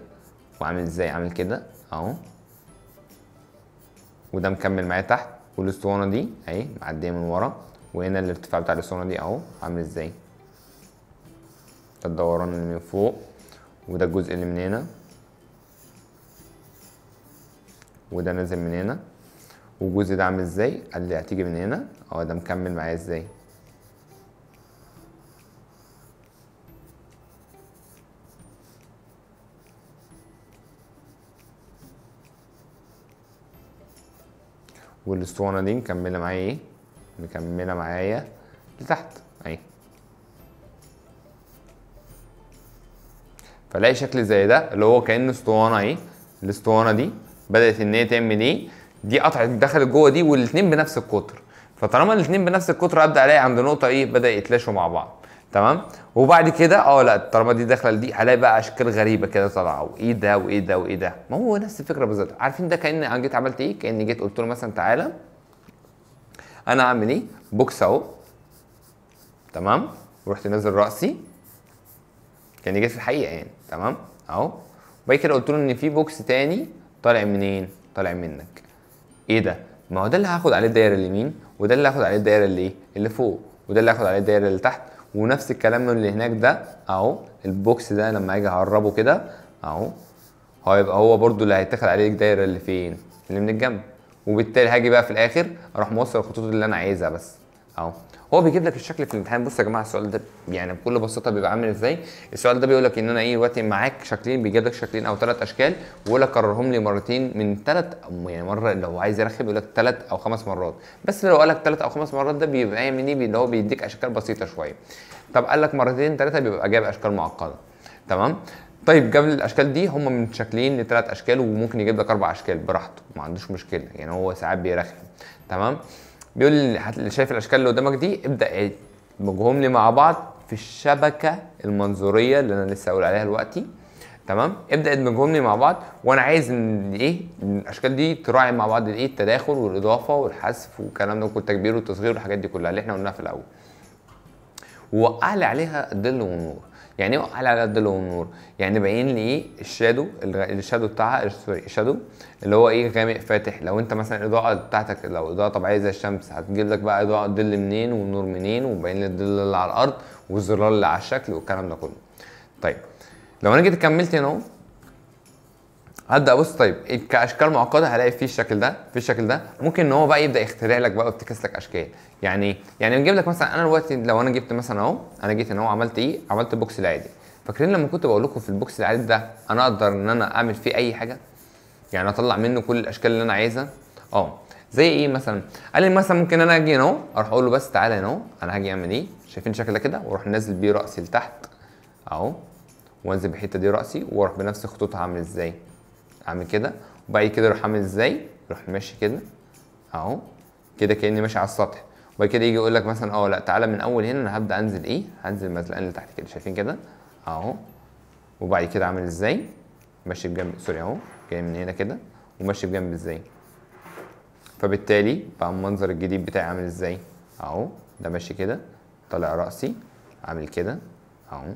وعامل ازاي؟ عامل كده اهو وده مكمل معايا تحت والاسطوانه دي اهي معديه من ورا وهنا الارتفاع بتاع الاسطوانه دي اهو عامل ازاي ده الدوران اللي من فوق وده الجزء اللي من هنا وده نازل من هنا والجزء ده عامل ازاي اللي هتيجي من هنا اهو ده مكمل معايا ازاي والاسطوانه دي مكمله معايا ايه مكمله معايا لتحت اهي فلاقي شكل زي ده اللي هو كان اسطوانه اهي الاسطوانه دي بدات ان هي تعمل ايه دي قطعت دخلت جوه دي والاثنين بنفس القطر فطالما الاثنين بنفس القطر ابدا الاقي عند نقطه ايه بدا يتلاشوا مع بعض تمام وبعد كده اه لا طالما دي داخله لدي هلاقي بقى اشكال غريبه كده طالعه وايه ده وايه ده وايه ده ما هو نفس الفكره بالظبط عارفين ده كان انا جيت عملت ايه كاني جيت قلت له مثلا تعالى انا اعمل ايه بوكس اهو تمام ورحت نازل راسي كان جاي في الحقيقه يعني تمام اهو وبعد كده قلت له ان في بوكس تاني طالع منين طالع منك ايه ده ما هو ده اللي هاخد عليه الدايره اليمين وده اللي هاخد عليه الدايره اللي إيه؟ اللي فوق وده اللي هاخد عليه الدايره اللي تحت ونفس الكلام اللي هناك ده اهو البوكس ده لما اجي اقربه كده اهو هيبقى هو برده اللي هيتاخد عليه الدايره اللي فين اللي من الجنب وبالتالي هاجي بقى في الاخر اروح موصل الخطوط اللي انا عايزها بس اهو هو بيجيب لك الشكل في الامتحان بص يا جماعه السؤال ده يعني بكل بساطه بيبقى عامل ازاي السؤال ده بيقول لك ان انا ايه دلوقتي معاك شكلين بيجيب لك شكلين او ثلاث اشكال ويقول لك كررهم لي مرتين من ثلاث يعني مره لو عايز يرخم يقول لك ثلاث او خمس مرات بس لو قال لك ثلاث او خمس مرات ده بيبقى يعني إيه، مني اللي هو بيديك اشكال بسيطه شويه طب قال لك مرتين ثلاثه بيبقى جايب اشكال معقده تمام طيب قبل الاشكال دي هم متشكلين لثلاث اشكال وممكن يجيب لك اربع اشكال براحته ما عندوش مشكله يعني هو ساعات بيرخم تمام بيقول اللي شايف الاشكال اللي قدامك دي ابدا ادمجهم إيه؟ لي مع بعض في الشبكه المنظوريه اللي انا لسه هقول عليها دلوقتي تمام ابدا ادمجهم لي مع بعض وانا عايز ان ايه الاشكال دي تراعي مع بعض الايه التداخل والاضافه والحذف والكلام ده والتكبير والتصغير والحاجات دي كلها اللي احنا قلناها في الاول ووقع لي عليها الظل والنور يعني ايه على قد الامور يعني باين لي ايه الشادو الشادو بتاعها سوري الشادو اللي هو ايه غامق فاتح لو انت مثلا الاضاءه بتاعتك لو اضاءه طبيعيه زي الشمس هتجيب لك بقى اضاءه ظل منين والنور منين وباين لي الظل اللي على الارض والزرار اللي على الشكل والكلام ده كله طيب لو انا جيت كملت هنا اهو هبدا ابص طيب إيه، كاشكال معقده هلاقي في الشكل ده في الشكل ده ممكن ان هو بقى يبدا يخترع لك بقى ويبتكس لك اشكال يعني يعني نجيب لك مثلا انا دلوقتي لو انا جبت مثلا اهو انا جيت هنا عملت ايه عملت البوكس العادي فاكرين لما كنت بقول لكم في البوكس العادي ده انا اقدر ان انا اعمل فيه اي حاجه يعني اطلع منه كل الاشكال اللي انا عايزها اه زي ايه مثلا قال لي مثلا ممكن انا اجي هنا اهو اروح اقول له بس تعالى هنا اهو انا هاجي اعمل ايه شايفين شكلها كده واروح نازل بيه راسي لتحت اهو وانزل بالحته دي راسي واروح بنفس خطوطها عامل ازاي اعمل كده وبعد كده اروح عامل ازاي اروح ماشي كده اهو كده كاني ماشي على السطح وبعد كده يجي يقول لك مثلا اه لا تعالى من اول هنا انا هبدا انزل ايه هنزل مثلا اللي تحت كده شايفين كده اهو وبعد كده عامل ازاي ماشي بجنب سوري اهو جاي من هنا كده وماشي بجنب ازاي فبالتالي بقى المنظر الجديد بتاعي عامل ازاي اهو ده ماشي كده طالع راسي عامل كده اهو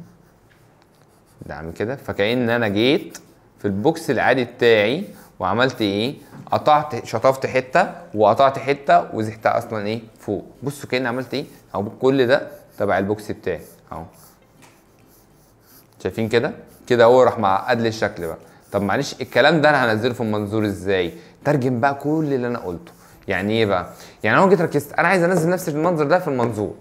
ده عامل كده فكأن انا جيت في البوكس العادي بتاعي وعملت ايه قطعت شطفت حته وقطعت حته وزحتها اصلا ايه فوق بصوا كاني عملت ايه اهو كل ده تبع البوكس بتاعي اهو شايفين كده كده هو راح معقد لي الشكل بقى طب معلش الكلام ده انا هنزله في المنظور ازاي ترجم بقى كل اللي انا قلته يعني ايه بقى يعني انا جيت ركزت انا عايز انزل نفس المنظر ده في المنظور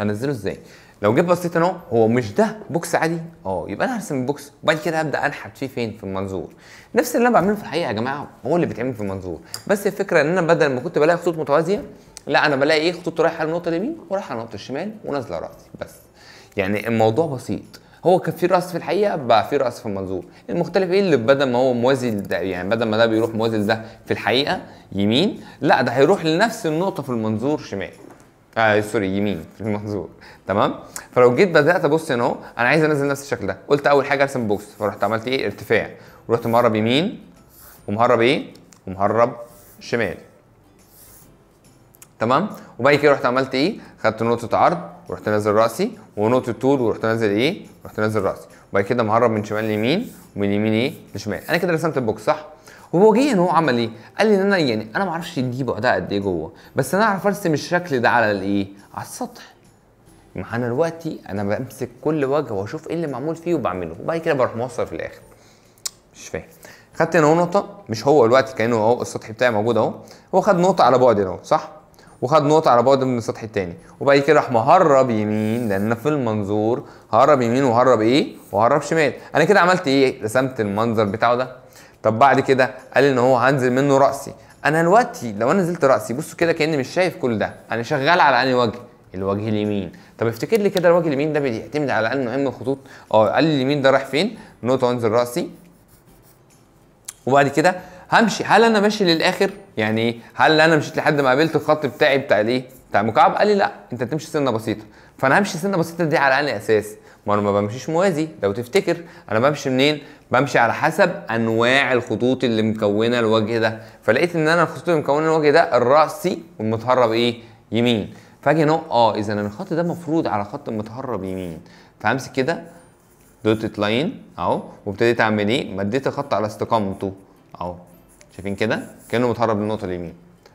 هنزله ازاي لو جيت بصيت انا هو مش ده بوكس عادي اه يبقى انا هرسم البوكس وبعد كده ابدا انحت فيه فين في المنظور نفس اللي انا بعمله في الحقيقه يا جماعه هو اللي بيتعمل في المنظور بس الفكره ان انا بدل ما كنت بلاقي خطوط متوازيه لا انا بلاقي ايه خطوط رايحه للنقطه اليمين ورايحه للنقطه الشمال ونازله راسي بس يعني الموضوع بسيط هو كان في راس في الحقيقه بقى في راس في المنظور المختلف ايه اللي بدل ما هو موازي ده يعني بدل ما ده بيروح موازي لده في الحقيقه يمين لا ده هيروح لنفس النقطه في المنظور شمال آه سوري يمين في المنظور تمام فلو جيت بدات ابص هنا اهو انا عايز انزل نفس الشكل ده قلت اول حاجه ارسم بوكس فرحت عملت ايه ارتفاع ورحت مهرب يمين ومهرب ايه ومهرب شمال تمام وبعد كده رحت عملت ايه خدت نقطه عرض ورحت نازل راسي ونقطه طول ورحت نازل ايه رحت نازل راسي وبعد كده مهرب من شمال ليمين ومن يمين ايه لشمال انا كده رسمت البوكس صح وجه ان هو عمل ايه قال لي ان انا يعني انا ما اعرفش دي بعدها قد ايه جوه بس انا اعرف ارسم الشكل ده على الايه على السطح معانا دلوقتي انا بمسك كل وجه واشوف ايه اللي معمول فيه وبعمله وبعد كده بروح موصل في الاخر مش فاهم خدت هنا نقطه مش هو دلوقتي كانه اهو السطح بتاعي موجود اهو هو خد نقطه على بعد اهو صح وخد نقطة على بعد من السطح التاني وبعد كده راح مهرب يمين لأن في المنظور هرب يمين وهرب إيه وهرب شمال أنا كده عملت إيه رسمت المنظر بتاعه ده طب بعد كده قال ان هو هنزل منه راسي انا دلوقتي لو انا نزلت راسي بصوا كده كاني مش شايف كل ده انا شغال على انهي وجه الوجه اليمين طب افتكر لي كده الوجه اليمين ده بيعتمد على انه اهم الخطوط اه قال لي اليمين ده رايح فين نقطه وانزل راسي وبعد كده همشي هل انا ماشي للاخر يعني إيه؟ هل انا مشيت لحد ما قابلت الخط بتاعي بتاع الايه بتاع المكعب قال لي لا انت تمشي سنه بسيطه فانا همشي سنه بسيطه دي على انهي اساس ما انا ما بمشيش موازي لو تفتكر انا بمشي منين بمشي على حسب انواع الخطوط اللي مكونه الوجه ده فلقيت ان انا الخطوط اللي مكونه الوجه ده الراسي والمتهرب ايه يمين فاجي هنا اه اذا انا الخط ده مفروض على خط متهرب يمين فامسك كده دوتت لاين اهو وابتديت اعمل ايه مديت الخط على استقامته اهو شايفين كده كانه متهرب للنقطه اليمين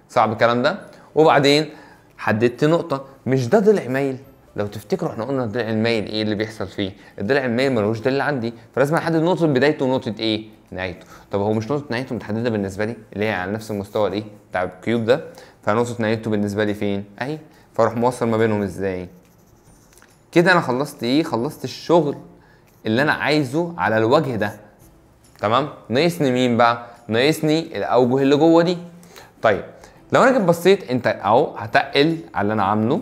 صعب الكلام ده وبعدين حددت نقطه مش ده ضلع مايل لو تفتكروا احنا قلنا الضلع المايل ايه اللي بيحصل فيه الضلع المايل ملوش دليل عندي فلازم احدد نقطه بدايته ونقطه ايه نهايته طب هو مش نقطه نهايته متحدده بالنسبه لي اللي هي على نفس المستوى الايه بتاع الكيوب ده فنقطه نهايته بالنسبه لي فين اهي فاروح موصل ما بينهم ازاي كده انا خلصت ايه خلصت الشغل اللي انا عايزه على الوجه ده تمام ناقصني مين بقى ناقصني الاوجه اللي جوه دي طيب لو انا جيت بصيت انت اهو هتقل على اللي انا عامله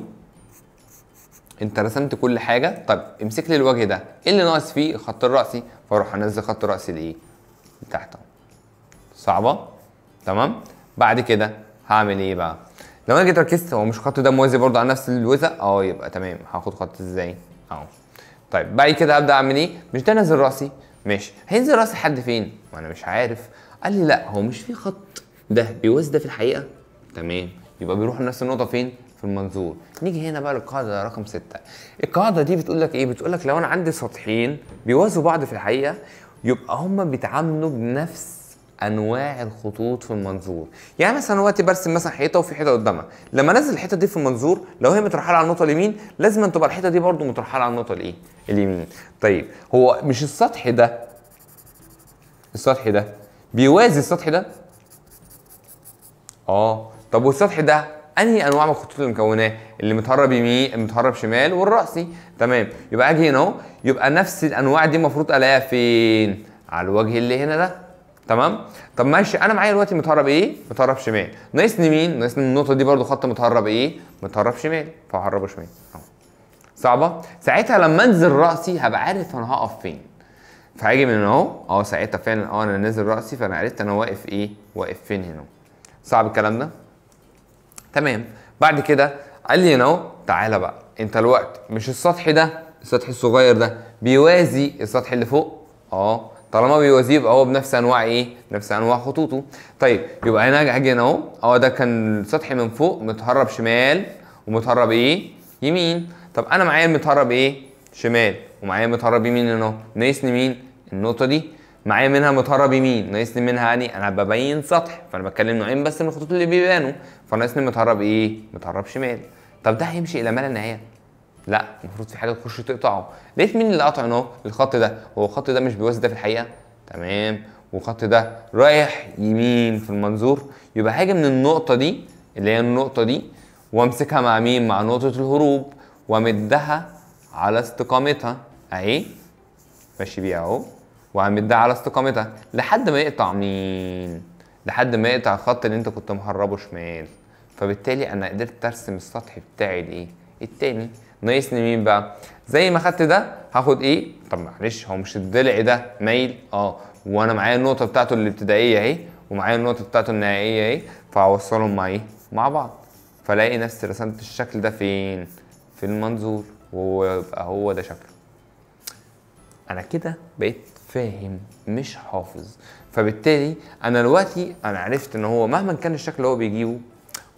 انت رسمت كل حاجه طب امسك لي الوجه ده ايه اللي ناقص فيه الخط الراسي فاروح انزل خط راسي لايه لتحت صعبه تمام بعد كده هعمل ايه بقى لو انا جيت ركزت هو مش الخط ده موازي برضه على نفس الوزه اه يبقى تمام هاخد خط ازاي اهو طيب بعد كده هبدا اعمل ايه مش ده نزل راسي ماشي هينزل راسي لحد فين ما انا مش عارف قال لي لا هو مش في خط ده بيوازي ده في الحقيقه تمام يبقى بيروح لنفس النقطه فين في المنظور نيجي هنا بقى للقاعده رقم 6 القاعده دي بتقول لك ايه بتقول لك لو انا عندي سطحين بيوازوا بعض في الحقيقه يبقى هما بيتعاملوا بنفس انواع الخطوط في المنظور يعني مثلا دلوقتي برسم مثلا حيطه وفي حيطه قدامها لما انزل الحيطه دي في المنظور لو هي مترحله على النقطه اليمين لازم تبقى الحيطه دي برده مترحله على النقطه الايه اليمين طيب هو مش السطح ده السطح ده بيوازي السطح ده اه طب والسطح ده انهي انواع من الخطوط المكونات اللي متهرب يمين متهرب شمال والراسي تمام يبقى اجي هنا اهو يبقى نفس الانواع دي المفروض الاقيها فين على الوجه اللي هنا ده تمام طب ماشي انا معايا دلوقتي متهرب ايه متهرب شمال ناقصني مين ناقصني النقطه دي برده خط متهرب ايه متهرب شمال فهربه شمال اهو صعبه ساعتها لما انزل راسي هبقى عارف انا هقف فين فهاجي من هنا اهو اه ساعتها فعلا اه انا نازل راسي فانا عرفت انا واقف ايه واقف فين هنا صعب الكلام ده تمام بعد كده قال لي هنا اهو تعالى بقى انت الوقت مش السطح ده السطح الصغير ده بيوازي السطح اللي فوق اه طالما بيوازيه يبقى هو بنفس انواع ايه؟ بنفس انواع خطوطه. طيب يبقى هنا اجي هنا اهو اه ده كان السطح من فوق متهرب شمال ومتهرب ايه؟ يمين. طب انا معايا المتهرب ايه؟ شمال ومعايا المتهرب يمين هنا اهو. ناقصني مين؟ النقطه دي معايا منها متهرب يمين ناقصني منها اني انا ببين سطح فانا بتكلم نوعين بس من الخطوط اللي بيبانوا فناقصني متهرب ايه متهرب شمال طب ده هيمشي الى ما لا نهايه لا المفروض في حاجه تخش تقطعه لقيت مين اللي قطع هنا الخط ده هو الخط ده مش بيوازي ده في الحقيقه تمام والخط ده رايح يمين في المنظور يبقى هاجي من النقطه دي اللي هي النقطه دي وامسكها مع مين مع نقطه الهروب وامدها على استقامتها اهي ماشي بيها اهو وعم يدعي على استقامتها لحد ما يقطع مين لحد ما يقطع الخط اللي انت كنت مهربه شمال فبالتالي انا قدرت ارسم السطح بتاعي الايه التاني ناقصني مين بقى زي ما خدت ده هاخد ايه طب معلش هو مش الضلع ده مايل اه وانا معايا النقطه بتاعته الابتدائيه اهي ومعايا النقطه بتاعته النهائيه اهي فهوصلهم مع ايه مع بعض فلاقي نفسي رسمت الشكل ده فين في المنظور وهو يبقى هو ده شكله انا كده بقيت فاهم مش حافظ فبالتالي انا دلوقتي انا عرفت ان هو مهما كان الشكل اللي هو بيجيبه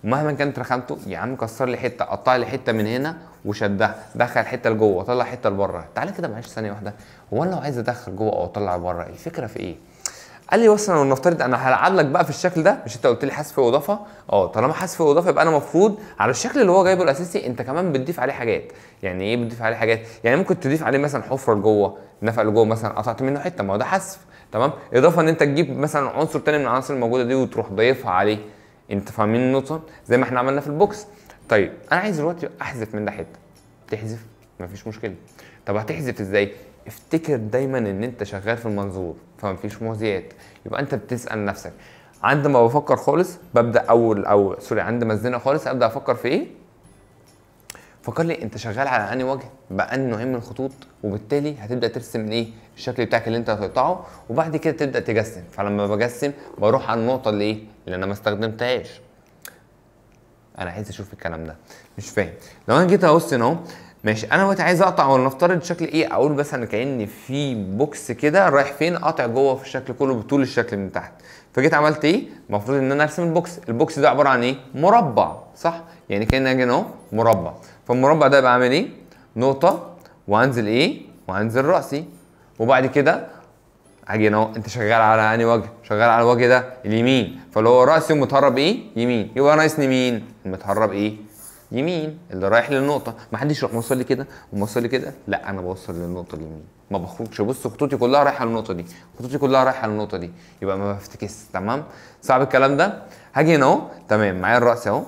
ومهما كانت رخامته يا عم كسر لي حته قطع لي حته من هنا وشدها دخل حته لجوه طلع حته لبره تعالى كده معلش ثانيه واحده هو انا لو عايز ادخل جوه او اطلع بره الفكره في ايه قال لي مثلا ولنفترض انا هلعب لك بقى في الشكل ده مش انت قلت لي حذف واضافه اه طالما حذف واضافه يبقى انا المفروض على الشكل اللي هو جايبه الاساسي انت كمان بتضيف عليه حاجات يعني ايه بتضيف عليه حاجات يعني ممكن تضيف عليه مثلا حفره لجوه النفق لجوه مثلا قطعت منه حته ما هو ده حذف تمام اضافه ان انت تجيب مثلا عنصر تاني من العناصر الموجوده دي وتروح ضايفها عليه انت فاهمين النقطه زي ما احنا عملنا في البوكس طيب انا عايز دلوقتي احذف من ده حته تحذف مفيش مشكله طب هتحذف ازاي افتكر دايما ان انت شغال في المنظور فمفيش مهزيات يبقى انت بتسال نفسك عند ما بفكر خالص ببدا اول او سوري عند ما الزنا خالص ابدا افكر في ايه فكر لي انت شغال على انهي وجه بقى نوعين من الخطوط وبالتالي هتبدا ترسم ايه الشكل بتاعك اللي انت هتقطعه وبعد كده تبدا تجسم فلما بجسم بروح على النقطه اللي ايه اللي انا ما استخدمتهاش انا عايز اشوف الكلام ده مش فاهم لو انا جيت ابص اهو ماشي انا دلوقتي عايز اقطع ولا نفترض شكل ايه اقول مثلا كان في بوكس كده رايح فين قاطع جوه في الشكل كله بطول الشكل من تحت فجيت عملت ايه المفروض ان انا ارسم البوكس البوكس ده عباره عن ايه مربع صح يعني كان اجي اهو مربع فالمربع ده يبقى عامل ايه نقطه وانزل ايه وانزل راسي وبعد كده هاجي اهو انت شغال على انهي وجه شغال على الوجه ده اليمين فاللي هو راسي متهرب ايه يمين يبقى ناقصني مين متهرب ايه يمين اللي رايح للنقطه ما حدش يروح موصل لي كده وموصل لي كده لا انا بوصل للنقطه اليمين ما بخرجش بص خطوطي كلها رايحه للنقطه دي خطوطي كلها رايحه للنقطه دي يبقى ما بفتكس تمام صعب الكلام ده هاجي هنا اهو تمام معايا الراس اهو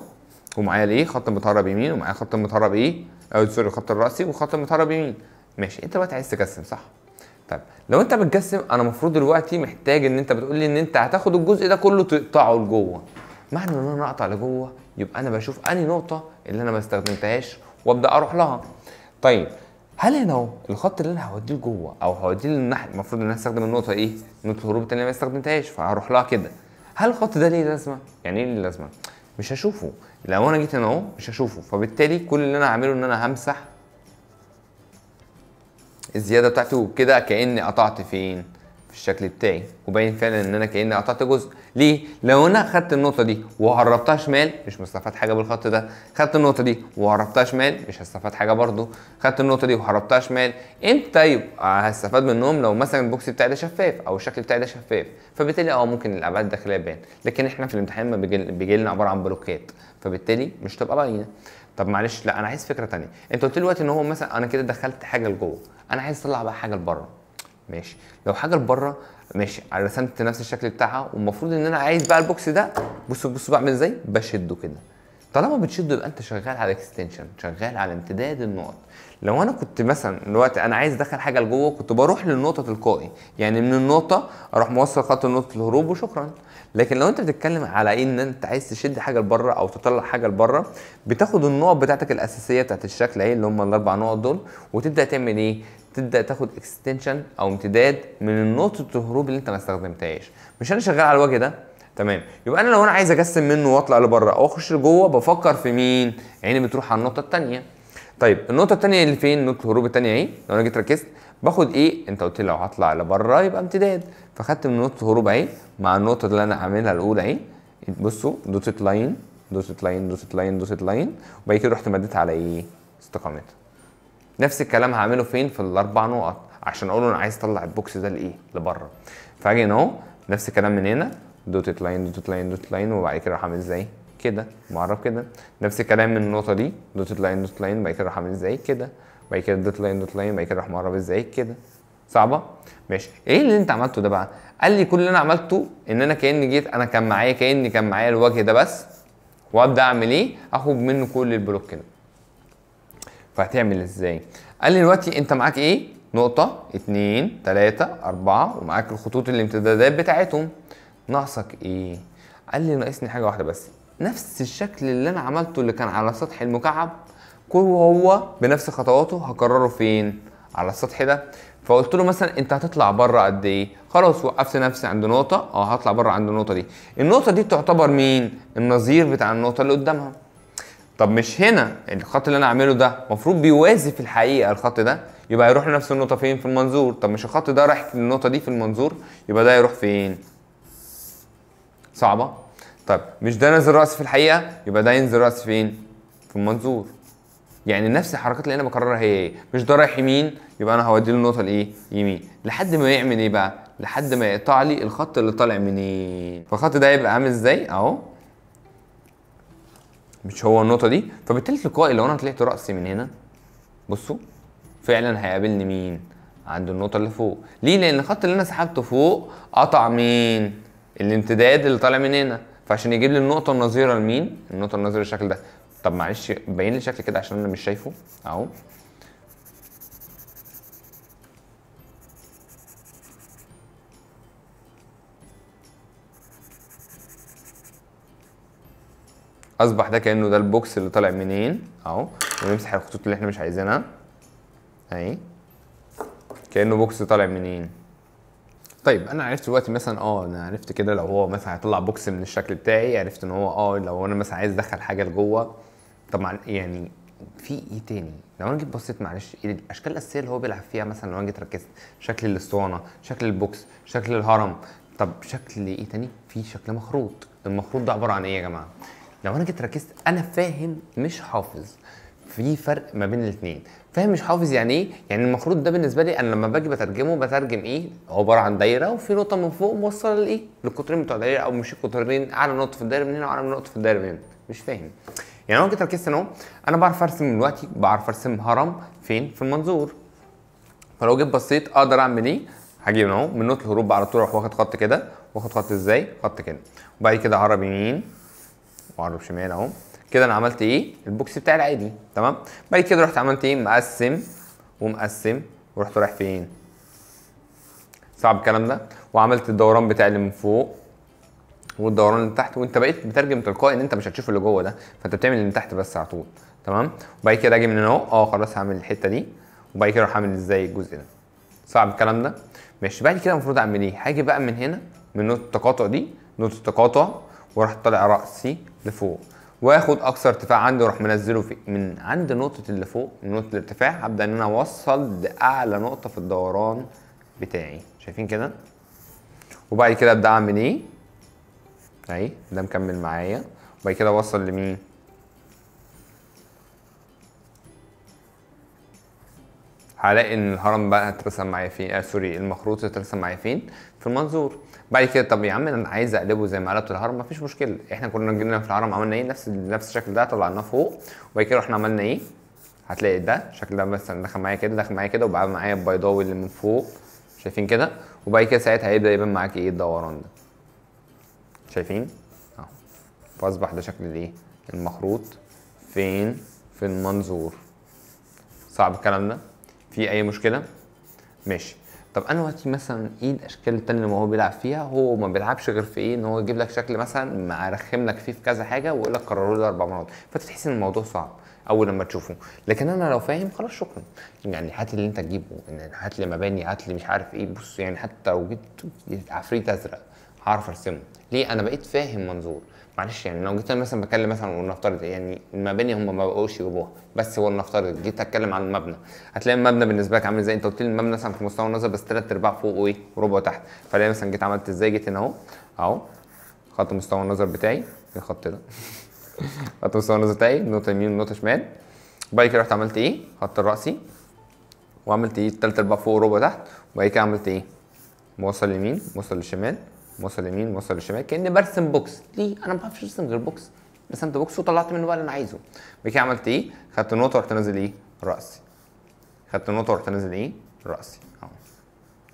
ومعايا الايه خط متهرب يمين ومعايا خط متهرب ايه او سوري الخط الراسي وخط متهرب يمين ماشي انت بقى عايز تقسم صح طيب لو انت بتقسم انا المفروض دلوقتي محتاج ان انت بتقول لي ان انت هتاخد الجزء ده كله تقطعه لجوه معنى ان انا اقطع لجوه يبقى انا بشوف انهي نقطه اللي انا ما استخدمتهاش وابدا اروح لها طيب هل هنا اهو الخط اللي انا هوديه لجوه او هوديه للناحيه المفروض ان انا استخدم النقطه ايه نقطه الهروب اللي انا ما استخدمتهاش فهروح لها كده هل الخط ده ليه لازمه يعني ايه ليه لازمه مش هشوفه لو انا جيت هنا اهو مش هشوفه فبالتالي كل اللي انا هعمله ان انا همسح الزياده بتاعتي وبكده كاني قطعت فين الشكل بتاعي وباين فعلا ان انا كاني قطعت جزء ليه لو انا خدت النقطه دي وهربتها شمال مش مستفاد حاجه بالخط ده خدت النقطه دي وهربتها شمال مش هستفاد حاجه برده خدت النقطه دي وهربتها شمال امتى يبقى هستفاد منهم لو مثلا البوكس بتاعي ده شفاف او الشكل بتاعي ده شفاف فبالتالي اه ممكن الابعاد الداخليه تبان لكن احنا في الامتحان ما بيجي لنا عباره عن بلوكات فبالتالي مش تبقى باينه طب معلش لا انا عايز فكره ثانيه انت قلت لي دلوقتي ان هو مثلا انا كده دخلت حاجه لجوه انا عايز اطلع بقى حاجه لبره ماشي لو حاجه لبره ماشي رسمت نفس الشكل بتاعها والمفروض ان انا عايز بقى البوكس ده بصوا بصوا بعمل ازاي بشده كده طالما بتشد يبقى انت شغال على اكستنشن شغال على امتداد النقط لو انا كنت مثلا دلوقتي انا عايز ادخل حاجه لجوه كنت بروح للنقطه تلقائي يعني من النقطه اروح موصل خط نقطه الهروب وشكرا لكن لو انت بتتكلم على ايه، ان انت عايز تشد حاجه لبره او تطلع حاجه لبره بتاخد النقط بتاعتك الاساسيه بتاعت الشكل اهي اللي هم الاربع نقط دول وتبدا تعمل ايه تبدا تاخد اكستنشن او امتداد من نقطه الهروب اللي انت ما استخدمتهاش مش انا شغال على الوجه ده تمام يبقى انا لو انا عايز اقسم منه واطلع لبره او اخش لجوه بفكر في مين عيني بتروح على النقطه الثانيه طيب النقطه الثانيه اللي فين نقطه الهروب الثانيه اهي لو انا جيت ركزت باخد ايه انت قلت لي لو هطلع لبره يبقى امتداد فاخدت من نقطه الهروب اهي مع النقطه اللي انا عاملها الاولى اهي بصوا دوتت لاين دوتت لاين دوتت لاين دوتت لاين وبعد كده رحت مديت على ايه استقامتها نفس الكلام هعمله فين في الاربع نقط عشان اقول انا عايز اطلع البوكس ده لايه لبره فاجي اهو نفس الكلام من هنا دوتت لاين دوتت لاين دوتت لاين وبعد كده راح عامل ازاي كده معرف كده نفس الكلام من النقطه دي دوتت لاين دوتت لاين بعد كده راح عامل ازاي كده بعد كده دوت لاين دوت لاين بعد كده راح معرف ازاي كده صعبه ماشي ايه اللي انت عملته ده بقى قال لي كل اللي انا عملته ان انا كاني جيت انا كان معايا كاني كان معايا الوجه ده بس وابدا اعمل ايه اخد منه كل البلوك ده فهتعمل ازاي قال لي دلوقتي انت معاك ايه نقطه اتنين تلاته اربعه ومعاك الخطوط الامتدادات بتاعتهم ناقصك ايه قال لي ناقصني حاجه واحده بس نفس الشكل اللي انا عملته اللي كان على سطح المكعب كله هو بنفس خطواته هكرره فين على السطح ده فقلت له مثلا انت هتطلع بره قد ايه خلاص وقفت نفسي عند نقطه اه هطلع بره عند النقطه دي النقطه دي تعتبر مين النظير بتاع النقطه اللي قدامها طب مش هنا الخط اللي انا عامله ده المفروض بيوازي في الحقيقه الخط ده يبقى هيروح لنفس النقطه فين في المنظور طب مش الخط ده رايح للنقطه دي في المنظور يبقى ده هيروح فين صعبه طيب مش ده نازل راس في الحقيقه يبقى ده ينزل راس فين في المنظور يعني نفس الحركات اللي انا بكررها هي ايه مش ده رايح يمين يبقى انا هودي له النقطه الايه يمين لحد ما يعمل ايه بقى لحد ما يقطع لي الخط اللي طالع منين فالخط ده هيبقى عامل ازاي اهو مش هو النقطه دي فبالتالي تلقائي لو انا طلعت راسي من هنا بصوا فعلا هيقابلني مين عند النقطه اللي فوق ليه لان الخط اللي انا سحبته فوق قطع مين الامتداد اللي طالع من هنا فعشان يجيب لي النقطه النظيره لمين النقطه النظيره بالشكل ده طب معلش باين لي الشكل كده عشان انا مش شايفه اهو اصبح ده كانه ده البوكس اللي طالع منين اهو ونمسح الخطوط اللي احنا مش عايزينها اهي كانه بوكس طالع منين طيب انا عرفت دلوقتي مثلا اه انا عرفت كده لو هو مثلا هيطلع بوكس من الشكل بتاعي عرفت ان هو اه لو انا مثلا عايز ادخل حاجه لجوه طبعا يعني في ايه تاني؟ لو انا جيت بصيت معلش إيه الاشكال الاساسيه اللي هو بيلعب فيها مثلا لو انا جيت ركزت شكل الاسطوانه، شكل البوكس، شكل الهرم، طب شكل ايه تاني؟ في شكل مخروط، المخروط ده عباره عن ايه يا جماعه؟ لو انا جيت ركزت انا فاهم مش حافظ في فرق ما بين الاثنين فاهم مش حافظ يعني ايه يعني المخروط ده بالنسبه لي انا لما باجي بترجمه بترجم ايه عباره عن دايره وفي نقطه من فوق موصله لايه للقطرين بتوع الدايره او مش القطرين اعلى نقطه في الدايره من هنا واعلى نقطه في الدايره من هنا مش فاهم يعني انا كنت ركزت اهو انا بعرف ارسم دلوقتي بعرف ارسم هرم فين في المنظور فلو جيت بصيت اقدر اعمل ايه هجيب اهو من نقطه الهروب على طول اروح واخد خط كده واخد خط ازاي خط كده وبعد كده هرب يمين وهرب شمال اهو كده انا عملت ايه البوكس بتاعي العادي تمام بعد كده رحت عملت ايه مقسم ومقسم ورحت رايح فين صعب الكلام ده وعملت الدوران بتاعي اللي من فوق والدوران اللي تحت وانت بقيت بترجم تلقائي ان انت مش هتشوف اللي جوه ده فانت بتعمل اللي تحت بس على طول تمام وبعد كده اجي من هنا اه خلاص هعمل الحته دي وبعد كده اروح اعمل ازاي الجزء ده صعب الكلام ده ماشي بعد كده المفروض اعمل ايه هاجي بقى من هنا من نقطه التقاطع دي نقطه التقاطع وراح طالع راسي لفوق واخد اقصى ارتفاع عندي واروح منزله في من عند نقطه اللي فوق من نقطه الارتفاع هبدا ان انا اوصل لاعلى نقطه في الدوران بتاعي شايفين كده وبعد كده ابدا اعمل ايه اهي ده مكمل معايا وبعد كده اوصل لمين هلاقي ان الهرم بقى اترسم معايا فين آه سوري المخروط اترسم معايا فين في المنظور بعد كده طب يا عم انا عايز اقلبه زي ما قلبت الهرم مفيش مشكله احنا كنا جبنا في الهرم عملنا ايه نفس نفس الشكل ده طلعناه فوق وبعد كده رحنا عملنا ايه هتلاقي ده الشكل ده مثلا دخل معايا كده دخل معايا كده وبقى معايا البيضاوي اللي من فوق شايفين كده وبعد كده ساعتها هيبدا يبان معاك ايه الدوران ده شايفين اهو فاصبح ده شكل الايه المخروط فين في المنظور صعب الكلام ده في اي مشكله ماشي طب انا وقتي مثلا ايه الاشكال التانية اللي هو بيلعب فيها هو ما بيلعبش غير في ايه ان هو يجيب لك شكل مثلا مرخم لك فيه في كذا حاجه ويقول لك كرره له اربع مرات فتحس ان الموضوع صعب اول لما تشوفه لكن انا لو فاهم خلاص شكرا يعني هات اللي انت تجيبه يعني هات لي مباني هات لي مش عارف ايه بص يعني حتى لو جبت عفريت ازرق هعرف ارسمه ليه انا بقيت فاهم منظور معلش يعني لو جيت مثلا بتكلم مثلا ولنفترض يعني المباني هم ما بقوش يجيبوها بس هو جيت اتكلم عن المبنى هتلاقي المبنى بالنسبه لك عامل ازاي انت قلت لي المبنى مثلا في مستوى النظر بس ثلاث ارباع فوق وايه وربع تحت فلاقي مثلا جيت عملت ازاي جيت هنا اهو اهو خط مستوى النظر بتاعي الخط ده خط مستوى النظر بتاعي نقطه يمين ونقطه شمال وبعد كده رحت عملت ايه خط الراسي وعملت ايه ثلاث ارباع فوق وربع تحت وبعد كده عملت ايه موصل يمين موصل الشمال موصل يمين موصل شمال كاني برسم بوكس ليه انا ما بعرفش ارسم غير بوكس رسمت بوكس وطلعت منه بقى اللي انا عايزه بعد كده عملت ايه خدت نقطه ورحت نازل ايه راسي خدت نقطه ورحت نازل ايه راسي اهو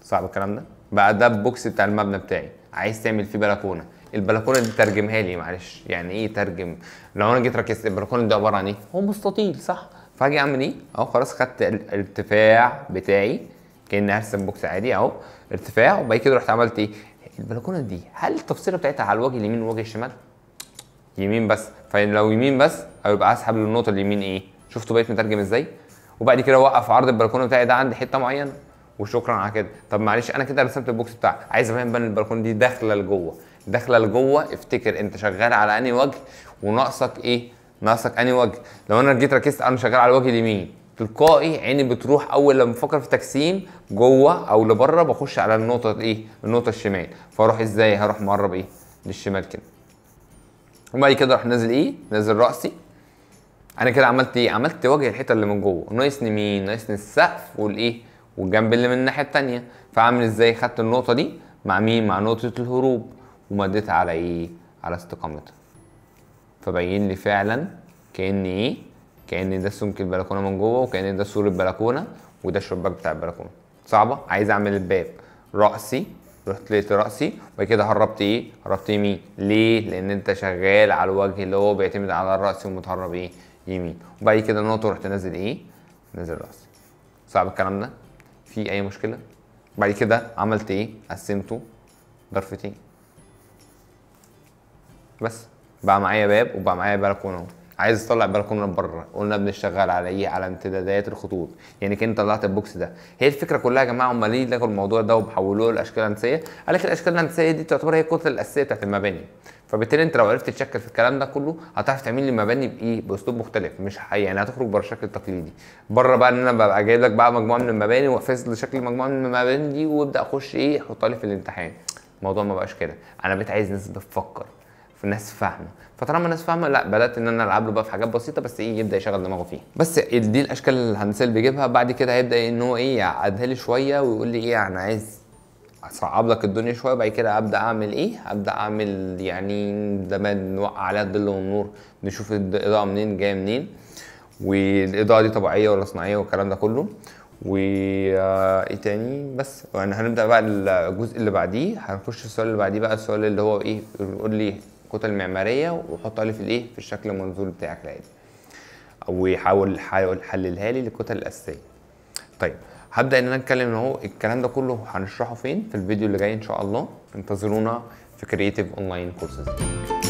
صعب الكلام ده بقى ده البوكس بتاع المبنى بتاعي عايز تعمل فيه بلكونه البلكونه دي ترجمها لي معلش يعني ايه ترجم لو انا جيت ركزت البلكونه دي عباره عن ايه هو مستطيل صح فاجي اعمل ايه اهو خلاص خدت الارتفاع بتاعي كاني هرسم بوكس عادي اهو ارتفاع وبعد كده رحت عملت ايه البلكونه دي هل التفصيله بتاعتها على الوجه اليمين والوجه الشمال؟ يمين بس فلو يمين بس هيبقى اسحب له النقطه اليمين ايه؟ شفتوا بقيت مترجم ازاي؟ وبعد كده اوقف عرض البلكونه بتاعي ده عند حته معينه وشكرا على كده طب معلش انا كده رسمت البوكس بتاعي عايز افهم بقى البلكونه دي داخله لجوه داخله لجوه افتكر انت شغال على انهي وجه وناقصك ايه؟ ناقصك انهي وجه؟ لو انا جيت ركزت انا شغال على الوجه اليمين تلقائي عيني بتروح اول لما بفكر في تجسيم جوه او لبره بخش على النقطه ايه النقطه الشمال فاروح ازاي هروح مقرب ايه للشمال كده وبعد كده اروح نازل ايه نازل راسي انا كده عملت ايه عملت وجه الحته اللي من جوه ناقصني مين ناقصني السقف والايه والجنب اللي من الناحيه الثانيه فعامل ازاي خدت النقطه دي مع مين مع نقطه الهروب ومديتها على ايه على استقامتها فبين لي فعلا كان ايه كأن ده سمك البلكونة من جوه وكأن ده سور البلكونة وده الشباك بتاع البلكونة صعبة عايز أعمل الباب رأسي رحت لقيت رأسي وبعد كده هربت إيه؟ هربت يمين ليه؟ لأن أنت شغال على الوجه اللي هو بيعتمد على الرأس ومتهرب إيه؟ يمين وبعد كده نقطة رحت نازل إيه؟ نازل رأسي صعب الكلام ده؟ في أي مشكلة؟ بعد كده عملت إيه؟ قسمته ضرفتين بس بقى معايا باب وبقى معايا بلكونه عايز تطلع البلكونه بره قلنا بنشتغل على ايه على امتدادات الخطوط يعني كان طلعت البوكس ده هي الفكره كلها يا جماعه هم ليه لقوا الموضوع ده وبحولوه لاشكال هندسيه قال لك الاشكال الهندسيه دي تعتبر هي الكتله الاساسيه بتاعت المباني فبالتالي انت لو عرفت تشكل في الكلام ده كله هتعرف تعمل لي مباني بايه باسلوب مختلف مش حقيقي يعني هتخرج بره الشكل التقليدي بره بقى ان انا ببقى جايب لك بقى مجموعه من المباني وافصل لشكل شكل مجموعه من المباني دي وابدا اخش ايه احطها لي في الامتحان الموضوع ما بقاش كده انا بقيت عايز ناس بتفكر في ناس فاهمه فطالما الناس فاهمه لا بدات ان انا العب له بقى في حاجات بسيطه بس ايه يبدا يشغل دماغه فيها بس دي الاشكال الهندسيه اللي بيجيبها بعد كده هيبدا ان هو ايه يعدها لي شويه ويقول لي ايه انا عايز اصعب لك الدنيا شويه وبعد كده ابدا اعمل ايه ابدا اعمل يعني زمان نوقع عليها الظل والنور نشوف الاضاءه منين جايه منين والاضاءه دي طبيعيه ولا صناعيه والكلام ده كله و آه، ايه تاني بس يعني هنبدا بقى الجزء اللي بعديه هنخش السؤال اللي بعديه بقى السؤال اللي هو ايه يقول لي الكتل المعماريه وحط الف الايه في الشكل المنظور بتاعك العادي او ويحاول حللها لي للكتل الاساسيه طيب هبدا ان انا اتكلم اهو الكلام ده كله هنشرحه فين في الفيديو اللي جاي ان شاء الله انتظرونا في كرييتيف اونلاين كورسز